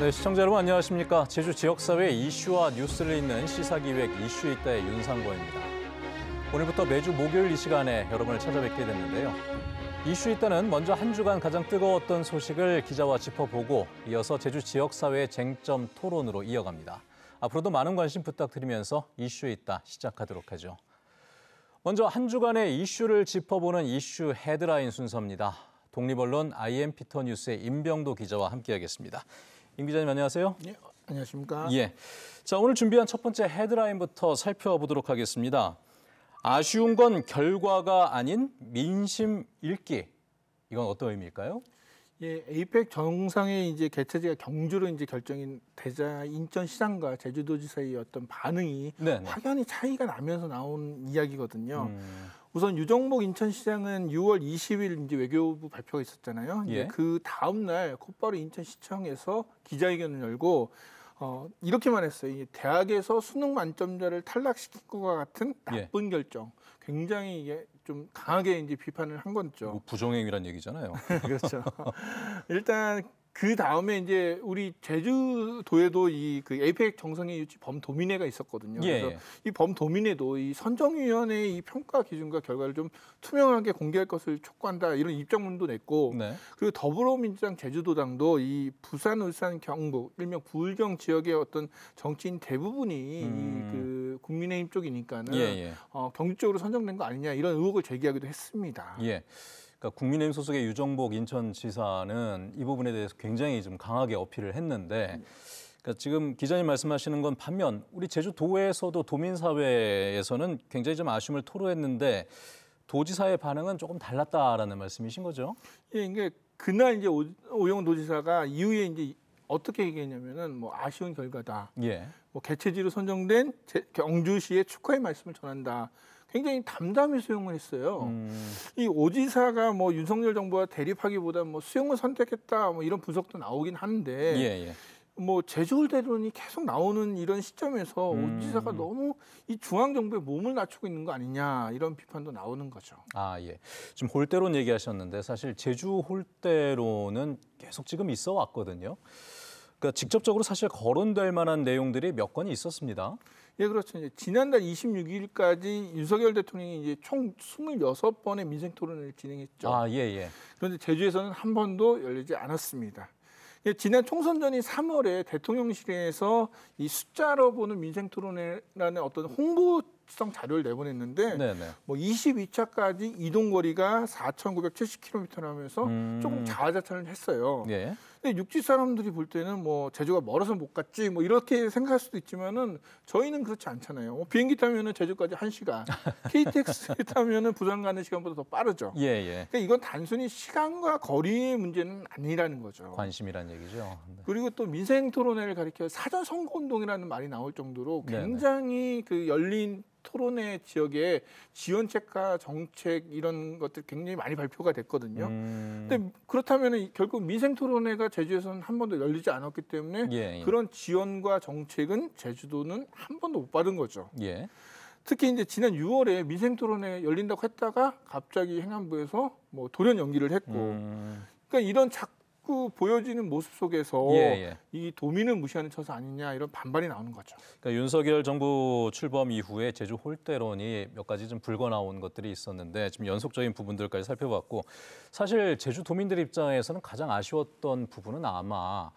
네, 시청자 여러분 안녕하십니까. 제주 지역사회의 이슈와 뉴스를 잇는 시사기획 이슈 있다의 윤상보입니다. 오늘부터 매주 목요일 이 시간에 여러분을 찾아뵙게 됐는데요. 이슈 있다는 먼저 한 주간 가장 뜨거웠던 소식을 기자와 짚어보고 이어서 제주 지역사회의 쟁점 토론으로 이어갑니다. 앞으로도 많은 관심 부탁드리면서 이슈 있다 시작하도록 하죠. 먼저 한 주간의 이슈를 짚어보는 이슈 헤드라인 순서입니다. 독립언론 IM 피터 뉴스의 임병도 기자와 함께하겠습니다. 임 기자님 안녕하세요. 예, 안녕하십니까. 예. 자, 오늘 준비한 첫 번째 헤드라인부터 살펴보도록 하겠습니다. 아쉬운 건 결과가 아닌 민심 읽기. 이건 어떤 의미일까요? 예, 에이펙 정상회 이제 개최지가 경주로 이제 결정이 되자 인천 시장과 제주도지사의 어떤 반응이 네네. 네. 확연히 차이가 나면서 나온 이야기거든요. 음. 우선 유정복 인천시장은 6월 20일 이제 외교부 발표가 있었잖아요. 이제 예. 그 다음 날 곧바로 인천시청에서 기자회견을 열고 어, 이렇게만 했어요. 이 대학에서 수능 만점자를 탈락시킬 것과 같은 예. 나쁜 예. 결정. 굉장히 이게 좀 강하게 이제 비판을 한건죠뭐 부정행위란 얘기잖아요. 그렇죠. 일단 그 다음에 이제 우리 제주도에도 이 그 에이펙 정상회 유치 범도민회가 있었거든요. 예. 그래서 이 범도민회도 이 선정위원회의 이 평가 기준과 결과를 좀 투명하게 공개할 것을 촉구한다 이런 입장문도 냈고 네. 그리고 더불어민주당 제주도당도 이 부산, 울산, 경북 일명 부울경 지역의 어떤 정치인 대부분이 음. 그 국민의힘 쪽이니까는 예, 예. 어, 경주 적으로 선정된 거 아니냐 이런 의혹을 제기하기도 했습니다. 예. 그러니까 국민의힘 소속의 유정복 인천지사는 이 부분에 대해서 굉장히 좀 강하게 어필을 했는데 그러니까 지금 기자님 말씀하시는 건 반면 우리 제주도에서도 도민사회에서는 굉장히 좀 아쉬움을 토로했는데 도지사의 반응은 조금 달랐다라는 말씀이신 거죠? 예, 이게 그날 이제 오, 오영 도지사가 이후에 이제 어떻게 얘기했냐면은 뭐 아쉬운 결과다. 예. 뭐 개최지로 선정된 제, 경주시의 축하의 말씀을 전한다. 굉장히 담담히 수용을 했어요. 음. 이 오지사가 뭐 윤석열 정부와 대립하기보다 뭐 수용을 선택했다 뭐 이런 분석도 나오긴 하는데 예, 예. 뭐 제주울 대론이 계속 나오는 이런 시점에서 음. 오지사가 너무 이 중앙 정부에 몸을 낮추고 있는 거 아니냐 이런 비판도 나오는 거죠. 아 예. 지금 홀대론 얘기하셨는데 사실 제주 홀대론은 계속 지금 있어 왔거든요. 그러니까 직접적으로 사실 거론될 만한 내용들이 몇 건이 있었습니다. 예, 그렇죠. 이제 지난달 26일까지 윤석열 대통령이 이제 총 26번의 민생 토론을 진행했죠. 아, 예, 예. 그런데 제주에서는 한 번도 열리지 않았습니다. 예, 지난 총선 전인 3월에 대통령실에서 이 숫자로 보는 민생 토론회라는 어떤 홍보 성 자료를 내보냈는데 네네. 네. 뭐 22차까지 이동 거리가 4,970km라면서 음... 조금 자아자찬을 했어요. 예. 근데 육지 사람들이 볼 때는 뭐 제주가 멀어서 못 갔지 뭐 이렇게 생각할 수도 있지만은 저희는 그렇지 않잖아요. 뭐 비행기 타면은 제주까지 한시간 KTX 타면은 부산 가는 시간보다 더 빠르죠. 예, 예. 그러니까 이건 단순히 시간과 거리의 문제는 아니라는 거죠. 관심이란 얘기죠. 네. 그리고 또 민생 토론회를 가리켜 사전 선거 운동이라는 말이 나올 정도로 네, 네. 굉장히 네네. 그 열린 토론회 지역에 지원책과 정책 이런 것들 굉장히 많이 발표가 됐거든요. 음. 근데 그렇다면 결국 민생 토론회가 제주에서는 한 번도 열리지 않았기 때문에 예, 예. 그런 지원과 정책은 제주도는 한 번도 못 받은 거죠. 예. 특히 이제 지난 6월에 민생 토론회 열린다고 했다가 갑자기 행안부에서 뭐 돌연 연기를 했고 음. 그러니까 이런 작 자꾸 보여지는 모습 속에서 예, 예. 이 도민을 무시하는 처사 아니냐 이런 반발이 나오는 거죠. 그러니까 윤석열 정부 출범 이후에 제주 홀대론이 몇 가지 좀 불거 나온 것들이 있었는데 지금 연속적인 부분들까지 살펴봤고 사실 제주 도민들 입장에서는 가장 아쉬웠던 부분은 아마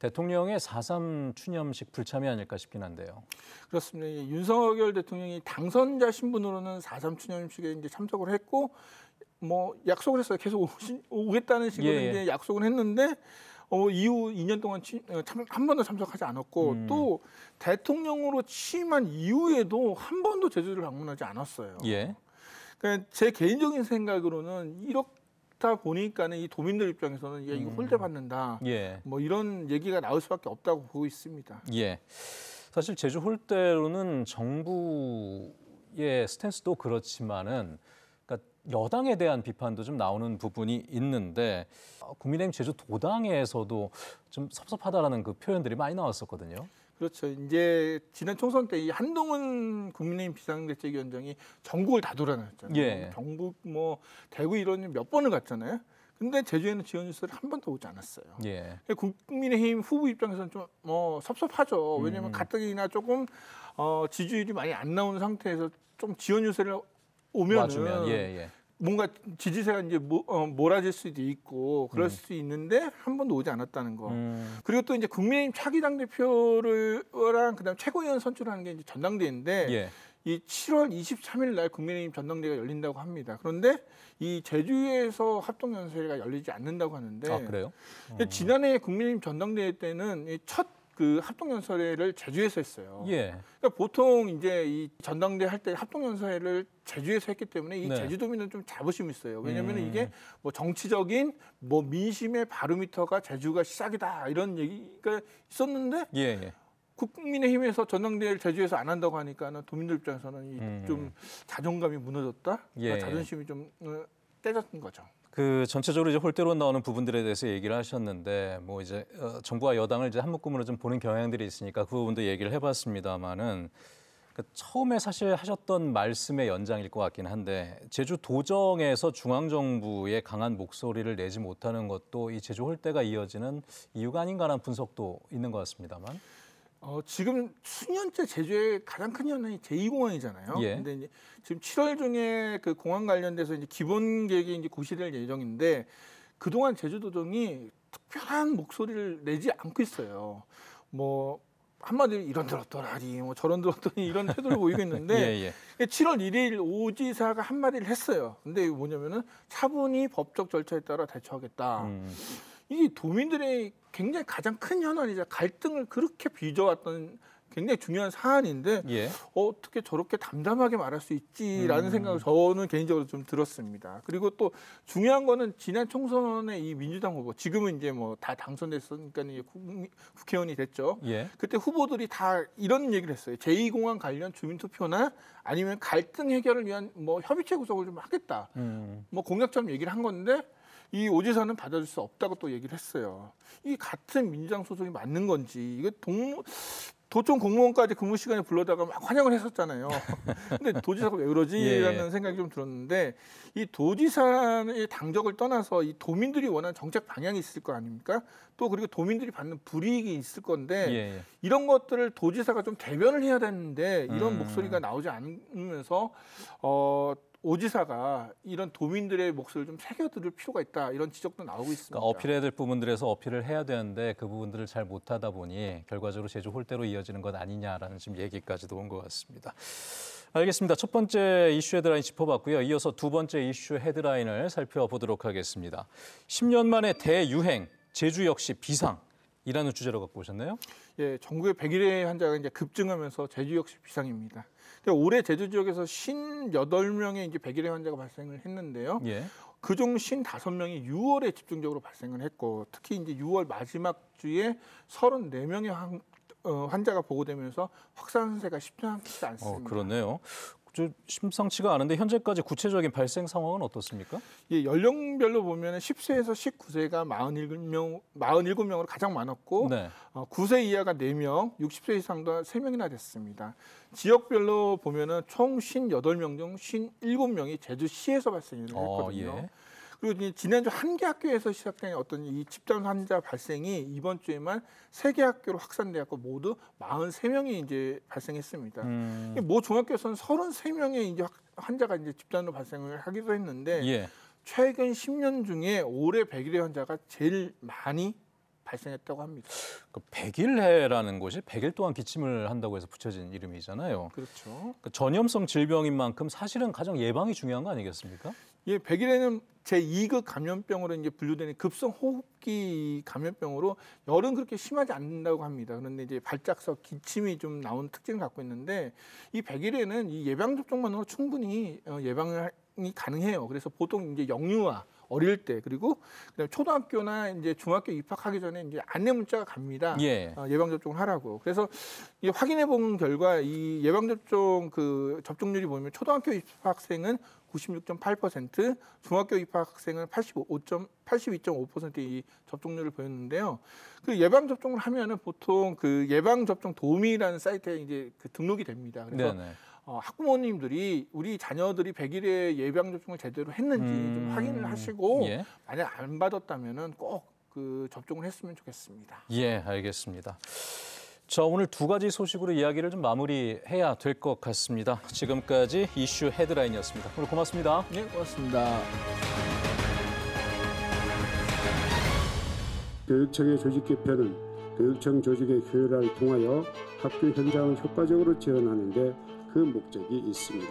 대통령의 4.3 추념식 불참이 아닐까 싶긴 한데요. 그렇습니다. 윤석열 대통령이 당선자 신분으로는 4.3 추념식에 이제 참석을 했고 뭐 약속을 했어요. 계속 오시, 오겠다는 식으로 예. 예. 이제 약속을 했는데 어, 이후 2년 동안 취, 어, 참, 한 번도 참석하지 않았고 음. 또 대통령으로 취임한 이후에도 한 번도 제주를 방문하지 않았어요. 예. 그러니까 제 개인적인 생각으로는 이렇다 보니까는 이 도민들 입장에서는 야, 이거 홀대받는다. 음. 예. 뭐 이런 얘기가 나올 수밖에 없다고 보고 있습니다. 예. 사실 제주 홀대로는 정부의 스탠스도 그렇지만은 여당에 대한 비판도 좀 나오는 부분이 있는데 어, 국민의힘 제주도당에서도 좀 섭섭하다라는 그 표현들이 많이 나왔었거든요. 그렇죠. 이제 지난 총선 때 이 한동훈 국민의힘 비상대책위원장이 전국을 다 돌아다녔잖아요. 예. 경북 뭐 대구 이런 몇 번을 갔잖아요. 근데 제주에는 지원 뉴스를 한 번도 오지 않았어요. 예. 국민의힘 후보 입장에서는 좀 뭐 섭섭하죠. 왜냐하면 음. 가뜩이나 조금 어, 지지율이 많이 안나오 상태에서 좀 지원 유세를 오면은 예, 예. 뭔가 지지세가 이제 뭐, 어, 몰아질 수도 있고 그럴 음. 수 있는데 한 번도 오지 않았다는 거. 음. 그리고 또 이제 국민의힘 차기당 대표를랑 그다음 최고위원 선출하는 게 이제 전당대회인데 예. 이 7월 23일 날 국민의힘 전당대회가 열린다고 합니다. 그런데 이 제주에서 합동연설회가 열리지 않는다고 하는데 아, 그래요? 어. 지난해 국민의힘 전당대회 때는 첫그 합동연설회를 제주에서 했어요. 예. 그러니까 보통 이제 이 전당대 할 때 합동연설회를 제주에서 했기 때문에 이 네. 제주도민은 좀 자부심이 있어요. 왜냐하면 음. 이게 뭐 정치적인 뭐 민심의 바로미터가 제주가 시작이다 이런 얘기가 있었는데 예, 예. 국민의힘에서 전당대회를 제주에서 안 한다고 하니까는 도민들 입장에서는 음. 좀 자존감이 무너졌다, 예. 자존심이 좀 떼졌던 어, 거죠. 그 전체적으로 이제 홀대로 나오는 부분들에 대해서 얘기를 하셨는데 뭐 이제 어, 정부와 여당을 이제 한묶음으로 좀 보는 경향들이 있으니까 그 부분도 얘기를 해봤습니다만은 그 처음에 사실 하셨던 말씀의 연장일 것 같긴 한데 제주 도정에서 중앙 정부의 강한 목소리를 내지 못하는 것도 이 제주 홀대가 이어지는 이유가 아닌가라는 분석도 있는 것 같습니다만. 어, 지금 수년째 제주의 가장 큰 현안이 제2공항이잖아요. 예. 근데 이제 지금 7월 중에 그 공항 관련돼서 이제 기본 계획이 이제 고시될 예정인데 그동안 제주도정이 특별한 목소리를 내지 않고 있어요. 뭐 한마디로 이런 들었더라니 뭐 저런 들었더니 이런 태도를 보이고 있는데 예, 예. 7월 1일 오지사가 한마디를 했어요. 근데 이게 뭐냐면은 차분히 법적 절차에 따라 대처하겠다. 음. 이게 도민들의 굉장히 가장 큰 현안이자 갈등을 그렇게 빚어왔던 굉장히 중요한 사안인데 예. 어떻게 저렇게 담담하게 말할 수 있지라는 음. 생각을 저는 개인적으로 좀 들었습니다. 그리고 또 중요한 거는 지난 총선에 이 민주당 후보 지금은 이제 뭐 다 당선됐으니까 이제 국회의원이 됐죠. 예. 그때 후보들이 다 이런 얘기를 했어요. 제2공항 관련 주민투표나 아니면 갈등 해결을 위한 뭐 협의체 구성을 좀 하겠다. 음. 뭐 공약처럼 얘기를 한 건데 이 오지사는 받아줄 수 없다고 또 얘기를 했어요. 이 같은 민주당 소속이 맞는 건지 이게 동 도청 공무원까지 근무 시간에 불러다가 막 환영을 했었잖아요. 근데 도지사가 왜 그러지라는 예. 생각이 좀 들었는데 이 도지사의 당적을 떠나서 이 도민들이 원하는 정책 방향이 있을 거 아닙니까? 또 그리고 도민들이 받는 불이익이 있을 건데 예. 예. 이런 것들을 도지사가 좀 대변을 해야 되는데 이런 음. 목소리가 나오지 않으면서 어 오지사가 이런 도민들의 목소리를 좀 새겨들을 필요가 있다 이런 지적도 나오고 있습니다. 그러니까 어필해야 될 부분들에서 어필을 해야 되는데 그 부분들을 잘 못하다 보니 결과적으로 제주 홀대로 이어지는 것 아니냐라는 지금 얘기까지도 온 것 같습니다. 알겠습니다. 첫 번째 이슈 헤드라인 짚어봤고요. 이어서 두 번째 이슈 헤드라인을 살펴보도록 하겠습니다. 10년 만에 대유행, 제주 역시 비상. 이라는 주제로 갖고 오셨네요. 예, 전국의 1일의 환자가 이제 급증하면서 제주 역시 비상입니다. 그러니까 올해 제주 지역에서 58명의 이제 백일의 환자가 발생을 했는데요. 예. 그중 55명이 6월에 집중적으로 발생을 했고 특히 이제 6월 마지막 주에 34명의 환, 어, 환자가 보고되면서 확산세가 쉽지 않습니다. 어, 그렇네요. 심상치가 않은데 현재까지 구체적인 발생 상황은 어떻습니까? 예, 연령별로 보면 10세에서 19세가 47명, 47명으로 가장 많았고 네. 어, 9세 이하가 4명, 60세 이상도 3명이나 됐습니다. 지역별로 보면 은총 58명 중 57명이 제주시에서 발생을 어, 했거든요. 예. 그리고 지난주 한 개 학교에서 시작된 어떤 이 집단 환자 발생이 이번 주에만 세 개 학교로 확산되었고 모두 43명이 이제 발생했습니다. 음. 모 중학교에서는 33명의 이제 환자가 이제 집단으로 발생을 하기도 했는데 예. 최근 10년 중에 올해 100일의 환자가 제일 많이 발생했다고 합니다. 그 백일해라는 곳이 백일 동안 기침을 한다고 해서 붙여진 이름이잖아요. 그렇죠. 그 전염성 질병인 만큼 사실은 가장 예방이 중요한 거 아니겠습니까? 예, 백일해는 제2급 그 감염병으로 이제 분류되는 급성 호흡기 감염병으로 열은 그렇게 심하지 않는다고 합니다. 그런데 이제 발작석 기침이 좀 나온 특징을 갖고 있는데 이 백일에는 이 예방 접종만으로 충분히 어, 예방이 가능해요. 그래서 보통 이제 영유아 어릴 때 그리고 그다음에 초등학교나 이제 중학교 입학하기 전에 이제 안내 문자가 갑니다. 예. 어, 예방 접종을 하라고. 그래서 확인해 본 결과 이 예방 접종 그 접종률이 보면 초등학교 입학생은 96.8%, 중학교 입학생은 85.5. 82.5%의 접종률을 보였는데요. 그 예방 접종을 하면은 보통 그 예방 접종 도우미라는 사이트에 이제 그 등록이 됩니다. 그래서 네네. 어, 학부모님들이 우리 자녀들이 100일에 예방 접종을 제대로 했는지 음. 좀 확인을 하시고 예. 만약 안 받았다면은 꼭그 접종을 했으면 좋겠습니다. 예, 알겠습니다. 자, 오늘 두 가지 소식으로 이야기를 좀 마무리해야 될 것 같습니다. 지금까지 이슈 헤드라인이었습니다. 오늘 고맙습니다. 네, 고맙습니다. 교육청의 조직 개편은 교육청 조직의 효율화를 통하여 학교 현장을 효과적으로 지원하는 데그 목적이 있습니다.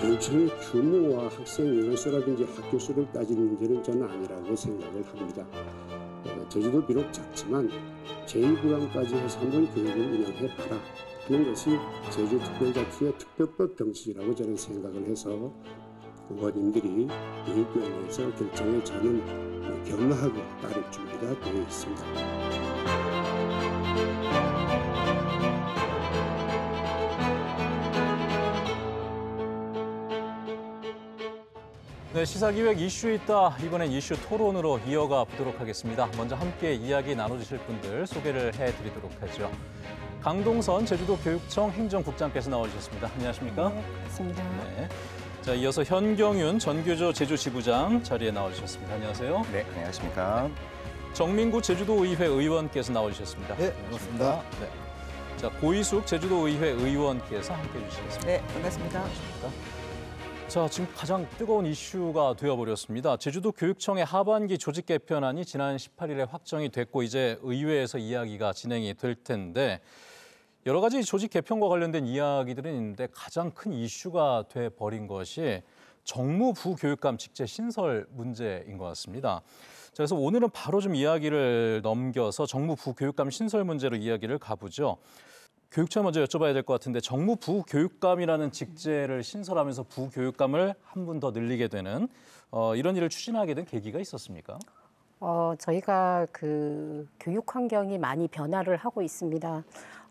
전체 규모와 학생 인원수라든지 학교 수를 따지는 문제는 저는 아니라고 생각을 합니다. 제주도 비록 작지만 제2구간까지 해서 한번 교육을 운영해봐라 있는 것이 제주특별자치의 특별법 정신이라고 저는 생각을 해서 의원님들이 교육위원회에서 결정에 저는 경하고 따를 준비가 되어 있습니다. 네, 시사기획 이슈 있다. 이번엔 이슈 토론으로 이어가 보도록 하겠습니다. 먼저 함께 이야기 나눠주실 분들 소개를 해드리도록 하죠. 강동선 제주도 교육청 행정국장께서 나와주셨습니다. 안녕하십니까? 네, 반습니다 네. 자, 이어서 현경윤 전교조 제주지부장 자리에 나와주셨습니다. 안녕하세요. 네, 안녕하십니까? 네. 정민구 제주도의회 의원께서 나와주셨습니다. 네, 반갑습니다. 니다 네. 자, 고이숙 제주도의회 의원께서 함께해 주시겠습니다. 네, 반갑습니다. 안녕하니까 자, 지금 가장 뜨거운 이슈가 되어버렸습니다. 제주도 교육청의 하반기 조직 개편안이 지난 18일에 확정이 됐고 이제 의회에서 이야기가 진행이 될 텐데 여러 가지 조직 개편과 관련된 이야기들은 있는데 가장 큰 이슈가 돼 버린 것이 정무부 교육감 직제 신설 문제인 것 같습니다. 자, 그래서 오늘은 바로 좀 이야기를 넘겨서 정무부 교육감 신설 문제로 이야기를 가보죠. 교육청 먼저 여쭤봐야 될 것 같은데 정무부 교육감이라는 직제를 신설하면서 부교육감을 한 분 더 늘리게 되는 어, 이런 일을 추진하게 된 계기가 있었습니까? 어, 저희가 그 교육 환경이 많이 변화를 하고 있습니다.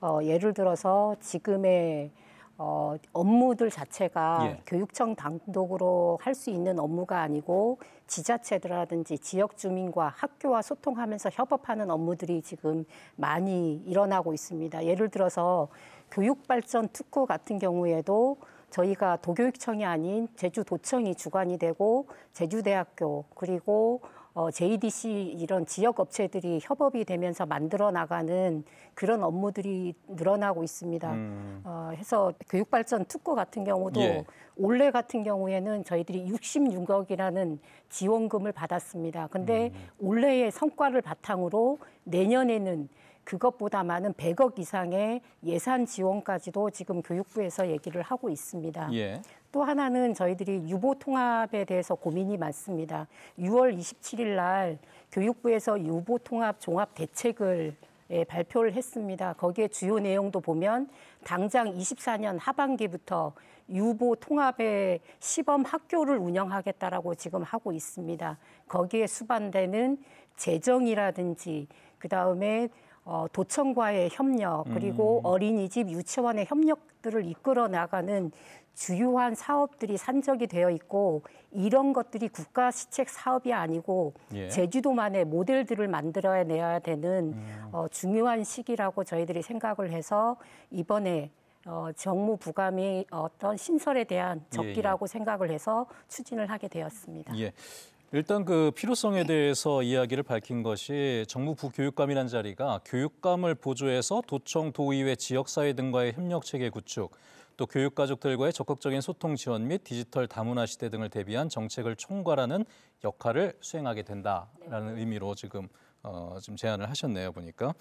어, 예를 들어서 지금의 어, 업무들 자체가 예. 교육청 단독으로 할 수 있는 업무가 아니고 지자체들라든지 지역 주민과 학교와 소통하면서 협업하는 업무들이 지금 많이 일어나고 있습니다. 예를 들어서 교육발전 특구 같은 경우에도 저희가 도교육청이 아닌 제주도청이 주관이 되고 제주대학교 그리고 어, JDC 이런 지역 업체들이 협업이 되면서 만들어 나가는 그런 업무들이 늘어나고 있습니다. 음. 어, 해서 교육발전 특구 같은 경우도 예. 올해 같은 경우에는 저희들이 66억이라는 지원금을 받았습니다. 근데 음. 올해의 성과를 바탕으로 내년에는 그것보다 많은 100억 이상의 예산 지원까지도 지금 교육부에서 얘기를 하고 있습니다. 예. 또 하나는 저희들이 유보 통합에 대해서 고민이 많습니다. 6월 27일 날 교육부에서 유보 통합 종합 대책을 예, 발표를 했습니다. 거기에 주요 내용도 보면 당장 24년 하반기부터 유보 통합의 시범 학교를 운영하겠다라고 지금 하고 있습니다. 거기에 수반되는 재정이라든지 그 다음에 어, 도청과의 협력 그리고 음. 어린이집 유치원의 협력들을 이끌어 나가는 주요한 사업들이 산적이 되어 있고 이런 것들이 국가 시책 사업이 아니고 예. 제주도만의 모델들을 만들어야 내야 되는 음. 어, 중요한 시기라고 저희들이 생각을 해서 이번에 어, 정무 부감이 어떤 신설에 대한 예, 적기라고 예, 예. 생각을 해서 추진을 하게 되었습니다. 예. 일단 그 필요성에 대해서 이야기를 밝힌 것이 정무부 교육감이란 자리가 교육감을 보조해서 도청, 도의회, 지역사회 등과의 협력 체계 구축, 또 교육가족들과의 적극적인 소통 지원 및 디지털 다문화 시대 등을 대비한 정책을 총괄하는 역할을 수행하게 된다라는 네. 의미로 지금 어, 지금 제안을 하셨네요 보니까.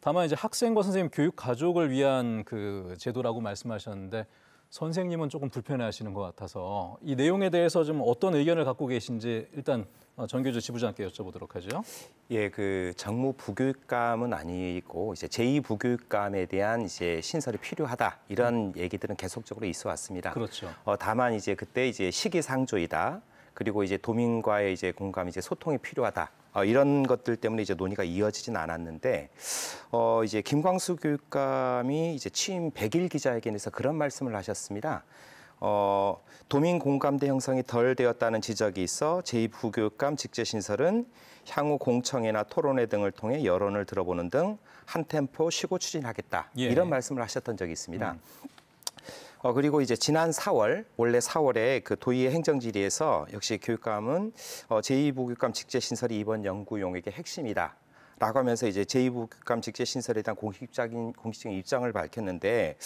다만 이제 학생과 선생님 교육 가족을 위한 그 제도라고 말씀하셨는데 선생님은 조금 불편해하시는 것 같아서 이 내용에 대해서 좀 어떤 의견을 갖고 계신지 일단 어, 정교주 지부장께 여쭤보도록 하죠. 예, 그 정무 부교육감은 아니고 이제 제2 부교육감에 대한 이제 신설이 필요하다 이런 얘기들은 계속적으로 있어 왔습니다. 그렇죠. 어, 다만 이제 그때 이제 시기상조이다. 그리고 이제 도민과의 이제 공감 이제 소통이 필요하다. 어, 이런 것들 때문에 이제 논의가 이어지진 않았는데 어, 이제 김광수 교육감이 이제 취임 100일 기자회견에서 그런 말씀을 하셨습니다. 어, 도민 공감대 형성이 덜 되었다는 지적이 있어 제2부교육감 직제신설은 향후 공청회나 토론회 등을 통해 여론을 들어보는 등 한 템포 쉬고 추진하겠다 예. 이런 말씀을 하셨던 적이 있습니다. 음. 어, 그리고 이제 지난 4월 원래 4월에 그 도의회 행정질의에서 역시 교육감은 어, 제2부교육감 직제 신설이 이번 연구 용역의 핵심이다. 라고 하면서 이제 제2부교육감 직제 신설에 대한 공식적인 공식적인 입장을 밝혔는데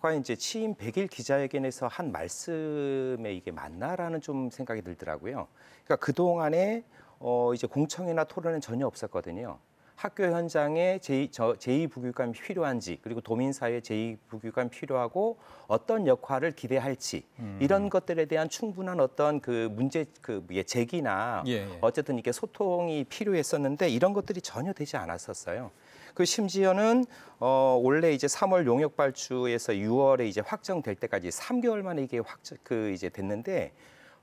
과연 이제 취임 100일 기자회견에서 한 말씀에 이게 맞나라는 좀 생각이 들더라고요. 그러니까 그 동안에 어 이제 공청회나 토론은 전혀 없었거든요. 학교 현장에 제2, 저, 제2부교육감이 필요한지 그리고 도민사회 제2부교육감이 필요하고 어떤 역할을 기대할지 음. 이런 것들에 대한 충분한 어떤 그 문제 그 제기나 예. 예. 어쨌든 이게 소통이 필요했었는데 이런 것들이 전혀 되지 않았었어요. 그 심지어는 어 원래 이제 3월 용역 발주에서 6월에 이제 확정될 때까지 3개월 만에 이게 확 그 이제 됐는데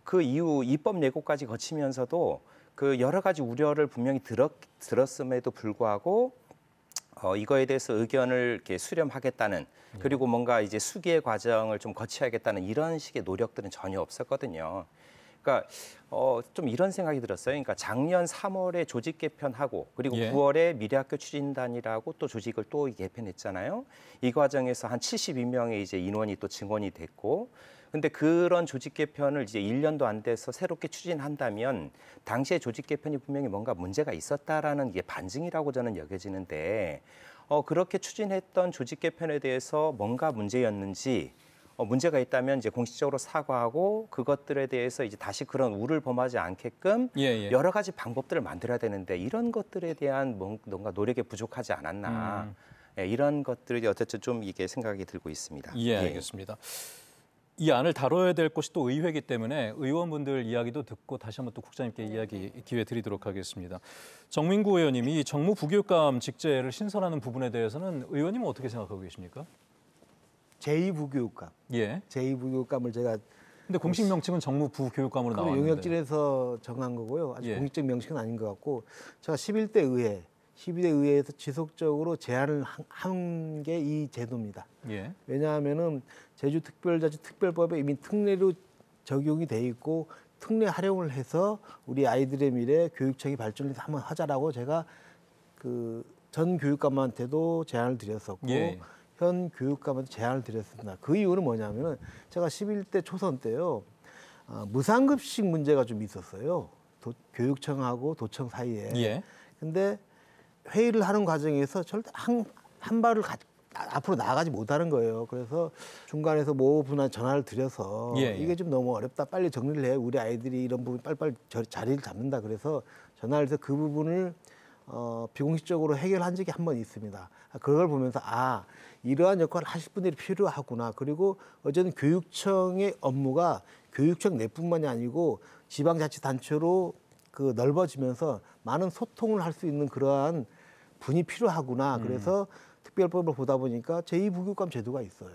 그 이후 입법 예고까지 거치면서도 그 여러 가지 우려를 분명히 들었, 들었음에도 불구하고 어, 이거에 대해서 의견을 이렇게 수렴하겠다는 예. 그리고 뭔가 이제 수기의 과정을 좀 거쳐야겠다는 이런 식의 노력들은 전혀 없었거든요. 그러니까 어, 좀 이런 생각이 들었어요. 그러니까 작년 3월에 조직 개편하고 그리고 예. 9월에 미래학교 추진단이라고 또 조직을 또 개편했잖아요. 이 과정에서 한 72명의 이제 인원이 또 증원이 됐고 근데 그런 조직 개편을 이제 1년도 안 돼서 새롭게 추진한다면 당시에 조직 개편이 분명히 뭔가 문제가 있었다라는 게 반증이라고 저는 여겨지는데 어, 그렇게 추진했던 조직 개편에 대해서 뭔가 문제였는지 어, 문제가 있다면 이제 공식적으로 사과하고 그것들에 대해서 이제 다시 그런 우를 범하지 않게끔 예, 예. 여러 가지 방법들을 만들어야 되는데 이런 것들에 대한 뭔가 노력이 부족하지 않았나 음. 예, 이런 것들이 어쨌든 좀 이게 생각이 들고 있습니다. 예, 예. 알겠습니다. 이 안을 다뤄야 될 것이 또 의회이기 때문에 의원분들 이야기도 듣고 다시 한번 또 국장님께 네, 이야기 네. 기회 드리도록 하겠습니다. 정민구 의원님이 정무 부교감 직제를 신설하는 부분에 대해서는 의원님은 어떻게 생각하고 계십니까? 제2부교육감. 예. 제2부교육감을 제가 근데 공식 뭐 명칭은 정무부교육감으로 나왔는데. 용역진에서 정한 거고요. 아직 예. 공식적 명칭은 아닌 것 같고 제가 11대 의회 시비에 의해서 지속적으로 제한을한 게 이 제도입니다. 예. 왜냐하면은 제주 특별자치 특별법에 이미 특례로 적용이 돼 있고 특례 활용을 해서 우리 아이들의 미래 교육청이 발전을 해서 한번 하자라고 제가 그 전 교육감한테도 제안을 드렸었고 예. 현 교육감한테 제안을 드렸습니다. 그 이유는 뭐냐면은 제가 11대 초선 때요 아, 무상급식 문제가 좀 있었어요. 도, 교육청하고 도청 사이에. 예. 근데 회의를 하는 과정에서 절대 한, 한 발을 가, 앞으로 나아가지 못하는 거예요. 그래서 중간에서 모 분한 전화를 드려서 예, 예. 이게 좀 너무 어렵다. 빨리 정리를 해. 우리 아이들이 이런 부분 빨리빨리 저, 자리를 잡는다. 그래서 전화를 해서 그 부분을 어, 비공식적으로 해결한 적이 한 번 있습니다. 아, 그걸 보면서 아 이러한 역할을 하실 분들이 필요하구나. 그리고 어쨌든 교육청의 업무가 교육청 내뿐만이 아니고 지방자치단체로 그 넓어지면서 많은 소통을 할 수 있는 그러한 분이 필요하구나. 음. 그래서 특별법을 보다 보니까 제2부교감 제도가 있어요.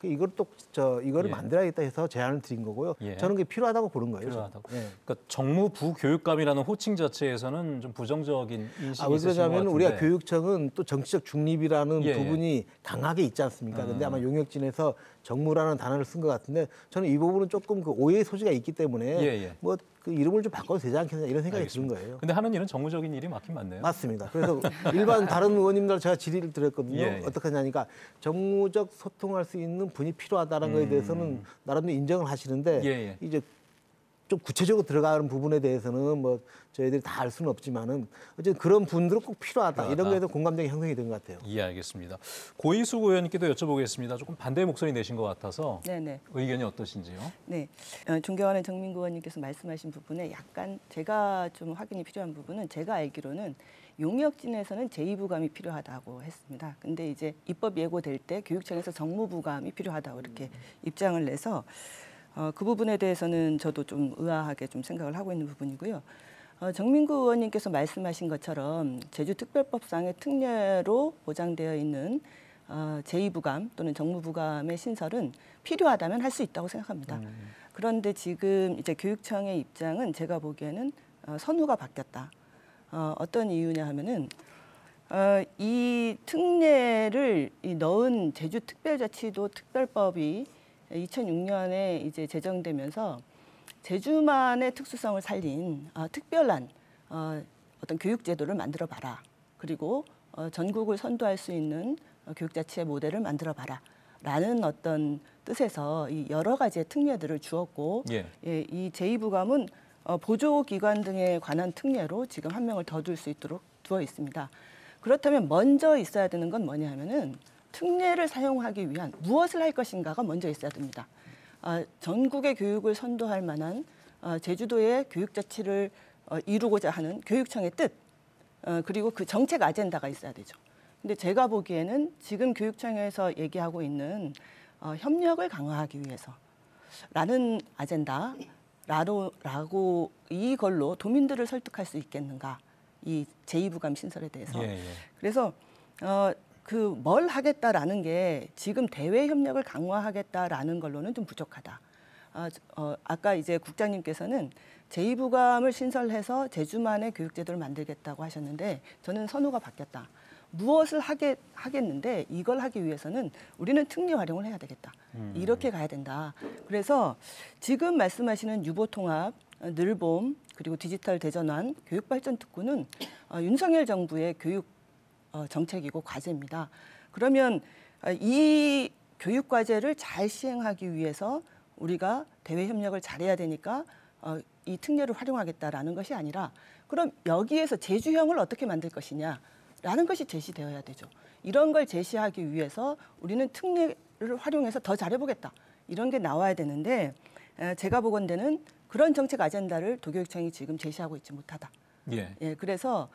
그 이걸 또 저 이거를 예. 만들어야겠다 해서 제안을 드린 거고요. 예. 저는 그게 필요하다고 보는 거예요. 필요하다고. 예. 그러니까 정무부교육감이라는 호칭 자체에서는 좀 부정적인 인식이 아, 왜그러냐면 우리가 교육청은 또 정치적 중립이라는 예, 예. 부분이 강하게 있지 않습니까? 음. 근데 아마 용역진에서 정무라는 단어를 쓴 것 같은데 저는 이 부분은 조금 그 오해의 소지가 있기 때문에 예, 뭐그 이름을 좀 바꿔도 되지 않겠느냐 이런 생각이 드는 거예요. 근데 하는 일은 정무적인 일이 맞긴 맞네요. 맞습니다. 그래서 일반 다른 의원님들 제가 질의를 드렸거든요. 예, 예. 어떻게 하냐니까 정무적 소통할 수 있는 분이 필요하다는 음. 거에 대해서는 나름대로 인정을 하시는데 예, 예. 이제 좀 구체적으로 들어가는 부분에 대해서는 뭐 저희들이 다 알 수는 없지만은 어쨌든 그런 분들은 꼭 필요하다. 필요하다. 이런 거에서 공감대가 형성이 된 것 같아요. 예, 알겠습니다. 고인수 의원님께도 여쭤보겠습니다. 조금 반대 목소리 내신 것 같아서 네네. 의견이 어떠신지요? 네, 어, 존경하는 정민구 의원님께서 말씀하신 부분에 약간 제가 좀 확인이 필요한 부분은 제가 알기로는 용역진에서는 제2부감이 필요하다고 했습니다. 근데 이제 입법 예고될 때 교육청에서 정무부감이 필요하다고 이렇게 입장을 내서 어, 그 부분에 대해서는 저도 좀 의아하게 좀 생각을 하고 있는 부분이고요. 어, 정민구 의원님께서 말씀하신 것처럼 제주특별법상의 특례로 보장되어 있는 어, 제2부감 또는 정무부감의 신설은 필요하다면 할 수 있다고 생각합니다. 음. 그런데 지금 이제 교육청의 입장은 제가 보기에는 어, 선우가 바뀌었다. 어, 어떤 이유냐 하면은 어, 이 특례를 이 넣은 제주특별자치도 특별법이 2006년에 이제 제정되면서 제주만의 특수성을 살린 어, 특별한 어, 어떤 교육 제도를 만들어 봐라. 그리고 어, 전국을 선도할 수 있는 어, 교육자치의 모델을 만들어 봐라. 라는 어떤 뜻에서 이 여러 가지의 특례들을 주었고 예. 예, 이 제2부감은 어, 보조기관 등에 관한 특례로 지금 한 명을 더 둘 수 있도록 두어 있습니다. 그렇다면 먼저 있어야 되는 건 뭐냐 하면은 특례를 사용하기 위한 무엇을 할 것인가가 먼저 있어야 됩니다. 아, 전국의 교육을 선도할 만한 아, 제주도의 교육 자치를 어, 이루고자 하는 교육청의 뜻 어, 그리고 그 정책 아젠다가 있어야 되죠. 근데 제가 보기에는 지금 교육청에서 얘기하고 있는 어, 협력을 강화하기 위해서라는 아젠다 라로, 라고 이걸로 도민들을 설득할 수 있겠는가 이 제2부감 신설에 대해서 예, 예. 그래서 어, 그뭘 하겠다라는 게 지금 대외 협력을 강화하겠다라는 걸로는 좀 부족하다. 아, 어, 아까 이제 국장님께서는 제2부감을 신설해서 제주만의 교육제도를 만들겠다고 하셨는데 저는 선호가 바뀌었다. 무엇을 하게, 하겠는데 이걸 하기 위해서는 우리는 특례 활용을 해야 되겠다. 음. 이렇게 가야 된다. 그래서 지금 말씀하시는 유보통합, 늘봄, 그리고 디지털 대전환, 교육발전특구는 어, 윤석열 정부의 교육 어, 정책이고 과제입니다. 그러면 어, 이 교육 과제를 잘 시행하기 위해서 우리가 대외 협력을 잘해야 되니까 어, 이 특례를 활용하겠다라는 것이 아니라 그럼 여기에서 제주형을 어떻게 만들 것이냐라는 것이 제시되어야 되죠. 이런 걸 제시하기 위해서 우리는 특례를 활용해서 더 잘해보겠다 이런 게 나와야 되는데 제가 보건대는 그런 정책 아젠다를 도교육청이 지금 제시하고 있지 못하다. 예. 예 그래서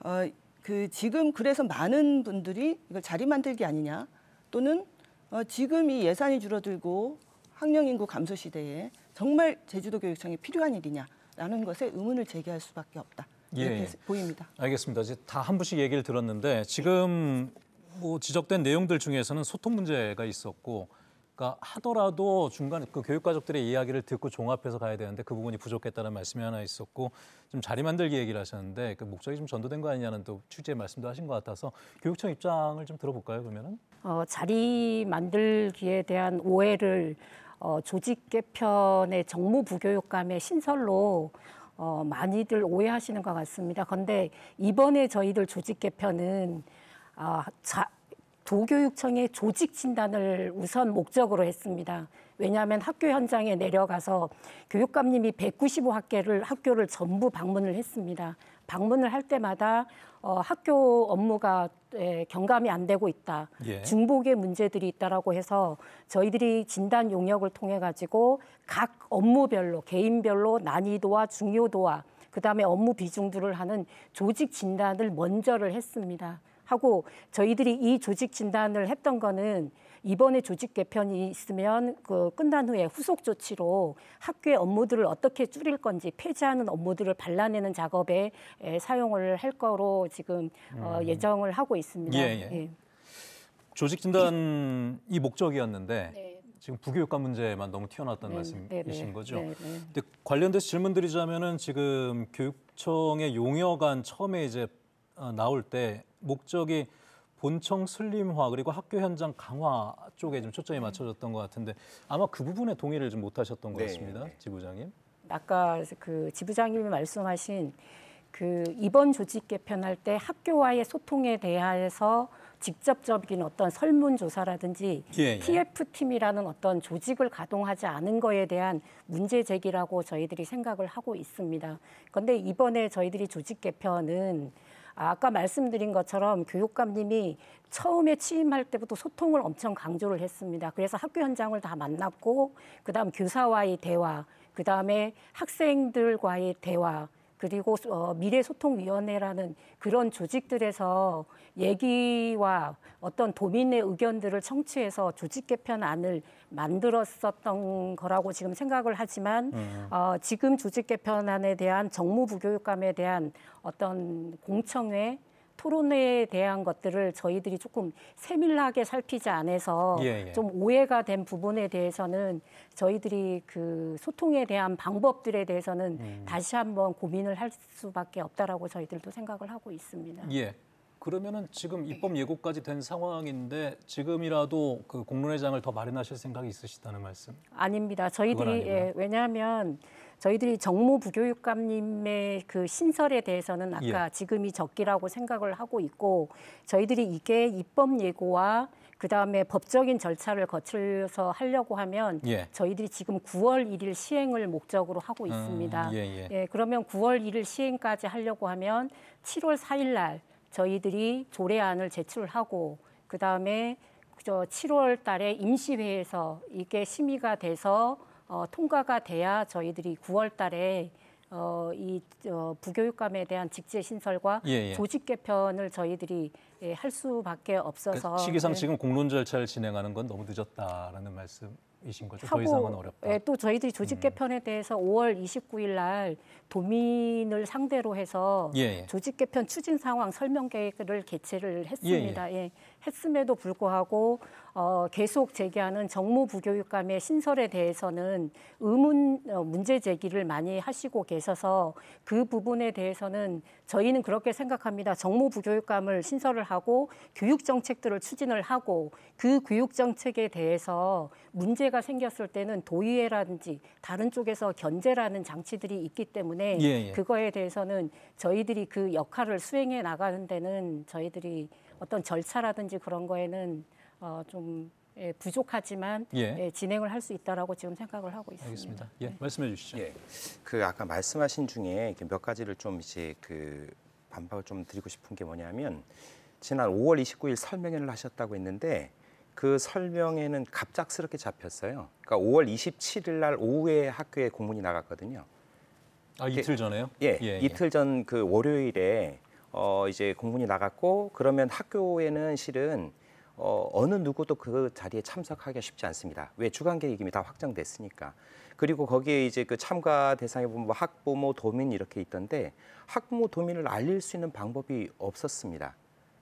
어, 그 지금 그래서 많은 분들이 이걸 자리 만들기 아니냐 또는 어, 지금 이 예산이 줄어들고 학령 인구 감소 시대에 정말 제주도 교육청이 필요한 일이냐라는 것에 의문을 제기할 수밖에 없다. 이렇게 예, 보입니다. 알겠습니다. 이제 다한 분씩 얘기를 들었는데 지금 뭐 지적된 내용들 중에서는 소통 문제가 있었고 그러니까 하더라도 중간 에그 교육가족들의 이야기를 듣고 종합해서 가야 되는데 그 부분이 부족했다는 말씀이 하나 있었고 좀 자리 만들기 얘기를 하셨는데 그 목적이 좀 전도된 거 아니냐는 또취지의 말씀도 하신 것 같아서 교육청 입장을 좀 들어볼까요 그러면은? 어, 자리 만들기에 대한 오해를 어, 조직 개편의 정무부교육감의 신설로 어, 많이들 오해하시는 것 같습니다. 그런데 이번에 저희들 조직 개편은 아, 자, 도교육청의 조직 진단을 우선 목적으로 했습니다. 왜냐하면 학교 현장에 내려가서 교육감님이 195학교를 학교를 전부 방문을 했습니다. 방문을 할 때마다 어, 학교 업무가 에, 경감이 안 되고 있다, 예. 중복의 문제들이 있다라고 해서 저희들이 진단 용역을 통해 가지고 각 업무별로 개인별로 난이도와 중요도와 그다음에 업무 비중들을 하는 조직 진단을 먼저를 했습니다. 하고 저희들이 이 조직 진단을 했던 거는 이번에 조직 개편이 있으면 그 끝난 후에 후속 조치로 학교의 업무들을 어떻게 줄일 건지 폐지하는 업무들을 발라내는 작업에 사용을 할 거로 지금 어, 음. 예정을 하고 있습니다. 예, 예. 예. 조직 진단이 목적이었는데 네. 지금 부교육감 문제만 너무 튀어나왔다는 네, 네, 말씀이신 네. 거죠. 네, 근데 관련돼서 질문드리자면 지금 교육청의 용역안 처음에 이제 어, 나올 때 목적이 본청 슬림화 그리고 학교 현장 강화 쪽에 좀 초점이 맞춰졌던 것 같은데 아마 그 부분에 동의를 좀 못하셨던 것 네, 같습니다, 네. 지부장님. 아까 그 지부장님이 말씀하신 그 이번 조직 개편할 때 학교와의 소통에 대해서 직접적인 어떤 설문조사라든지 예, 예. TF팀이라는 어떤 조직을 가동하지 않은 거에 대한 문제 제기라고 저희들이 생각을 하고 있습니다. 그런데 이번에 저희들이 조직 개편은 아, 아까 말씀드린 것처럼 교육감님이 처음에 취임할 때부터 소통을 엄청 강조를 했습니다. 그래서 학교 현장을 다 만났고 그다음 교사와의 대화, 그다음에 학생들과의 대화, 그리고 어, 미래소통위원회라는 그런 조직들에서 얘기와 어떤 도민의 의견들을 청취해서 조직 개편안을 만들었었던 거라고 지금 생각을 하지만 음. 어, 지금 조직 개편안에 대한 정무부교육감에 대한 어떤 공청회 토론회에 대한 것들을 저희들이 조금 세밀하게 살피지 않아서 예, 예. 좀 오해가 된 부분에 대해서는 저희들이 그 소통에 대한 방법들에 대해서는 음. 다시 한번 고민을 할 수밖에 없다라고 저희들도 생각을 하고 있습니다. 예. 그러면은 지금 입법 예고까지 된 상황인데 지금이라도 그 공론회장을 더 마련하실 생각이 있으시다는 말씀? 아닙니다. 저희들이 예, 왜냐하면 저희들이 정무부교육감님의 그 신설에 대해서는 아까 예. 지금이 적기라고 생각을 하고 있고 저희들이 이게 입법 예고와 그다음에 법적인 절차를 거쳐서 하려고 하면 예. 저희들이 지금 9월 1일 시행을 목적으로 하고 음, 있습니다. 음, 예, 그러면 9월 1일 시행까지 하려고 하면 7월 4일 날 저희들이 조례안을 제출하고 그 다음에 저 7월 달에 임시회에서 이게 심의가 돼서 어, 통과가 돼야 저희들이 9월 달에 어, 이 어, 부교육감에 대한 직제 신설과 예, 예. 조직 개편을 저희들이 예, 할 수밖에 없어서 그 시기상 네. 지금 공론 절차를 진행하는 건 너무 늦었다라는 말씀 이신 거죠? 더 이상은 어렵다. 예, 또 저희들이 조직 음. 개편에 대해서 5월 29일 날 도민을 상대로 해서 예, 예. 조직 개편 추진 상황 설명 계획을 개최를 예, 예. 했습니다. 예, 했음에도 불구하고 어, 계속 제기하는 정무부교육감의 신설에 대해서는 의문 어, 문제 제기를 많이 하시고 계셔서 그 부분에 대해서는 저희는 그렇게 생각합니다. 정무부교육감을 신설을 하고 교육 정책들을 추진을 하고 그 교육 정책에 대해서 문제가 생겼을 때는 도의회라든지 다른 쪽에서 견제라는 장치들이 있기 때문에 예, 예. 그거에 대해서는 저희들이 그 역할을 수행해 나가는 데는 저희들이 어떤 절차라든지 그런 거에는 어, 좀 예, 부족하지만 예. 예, 진행을 할 수 있다라고 지금 생각을 하고 있습니다. 알겠습니다. 예, 네. 말씀해 주시죠. 예. 그 아까 말씀하신 중에 몇 가지를 좀 이제 그 반박을 좀 드리고 싶은 게 뭐냐면 지난 5월 29일 설명회를 하셨다고 했는데 그 설명회는 갑작스럽게 잡혔어요. 그러니까 5월 27일 날 오후에 학교에 공문이 나갔거든요. 아 이틀 전에요? 예, 예, 예. 이틀 전 그 월요일에 어 이제 공문이 나갔고 그러면 학교에는 실은 어, 어느 누구도 그 자리에 참석하기가 쉽지 않습니다. 왜 주간 계획이 다 확정됐으니까. 그리고 거기에 이제 그 참가 대상에 보면 뭐 학부모, 도민 이렇게 있던데 학부모, 도민을 알릴 수 있는 방법이 없었습니다.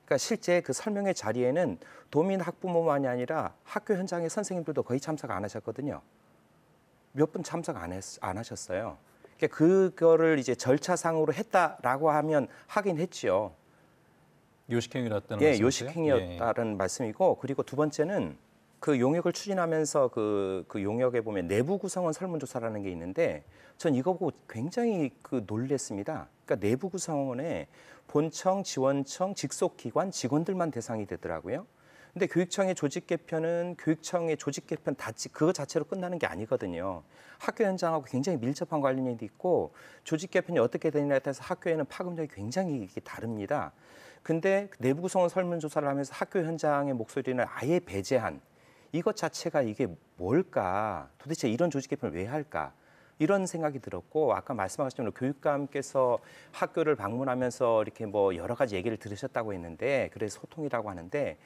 그러니까 실제 그 설명회 자리에는 도민 학부모만이 아니라 학교 현장의 선생님들도 거의 참석 안 하셨거든요. 몇 분 참석 안, 했, 안 하셨어요. 그러니까 그거를 이제 절차상으로 했다라고 하면 하긴 했지요. 예, 요식행위였다는 예, 요식행위였다는 예. 말씀이고 그리고 두 번째는 그 용역을 추진하면서 그, 그 용역에 보면 내부 구성원 설문조사라는 게 있는데 전 이거 보고 굉장히 그 놀랬습니다. 그러니까 내부 구성원에 본청, 지원청, 직속기관 직원들만 대상이 되더라고요. 근데 교육청의 조직 개편은 교육청의 조직 개편 다 그거 자체로 끝나는 게 아니거든요. 학교 현장하고 굉장히 밀접한 관련이 있고 조직 개편이 어떻게 되느냐에 따라서 학교에는 파급력이 굉장히 다릅니다. 근데 내부 구성원 설문조사를 하면서 학교 현장의 목소리는 아예 배제한 이것 자체가 이게 뭘까? 도대체 이런 조직 개편을 왜 할까? 이런 생각이 들었고 아까 말씀하신 대로 교육감께서 학교를 방문하면서 이렇게 뭐 여러 가지 얘기를 들으셨다고 했는데 그래서 소통이라고 하는데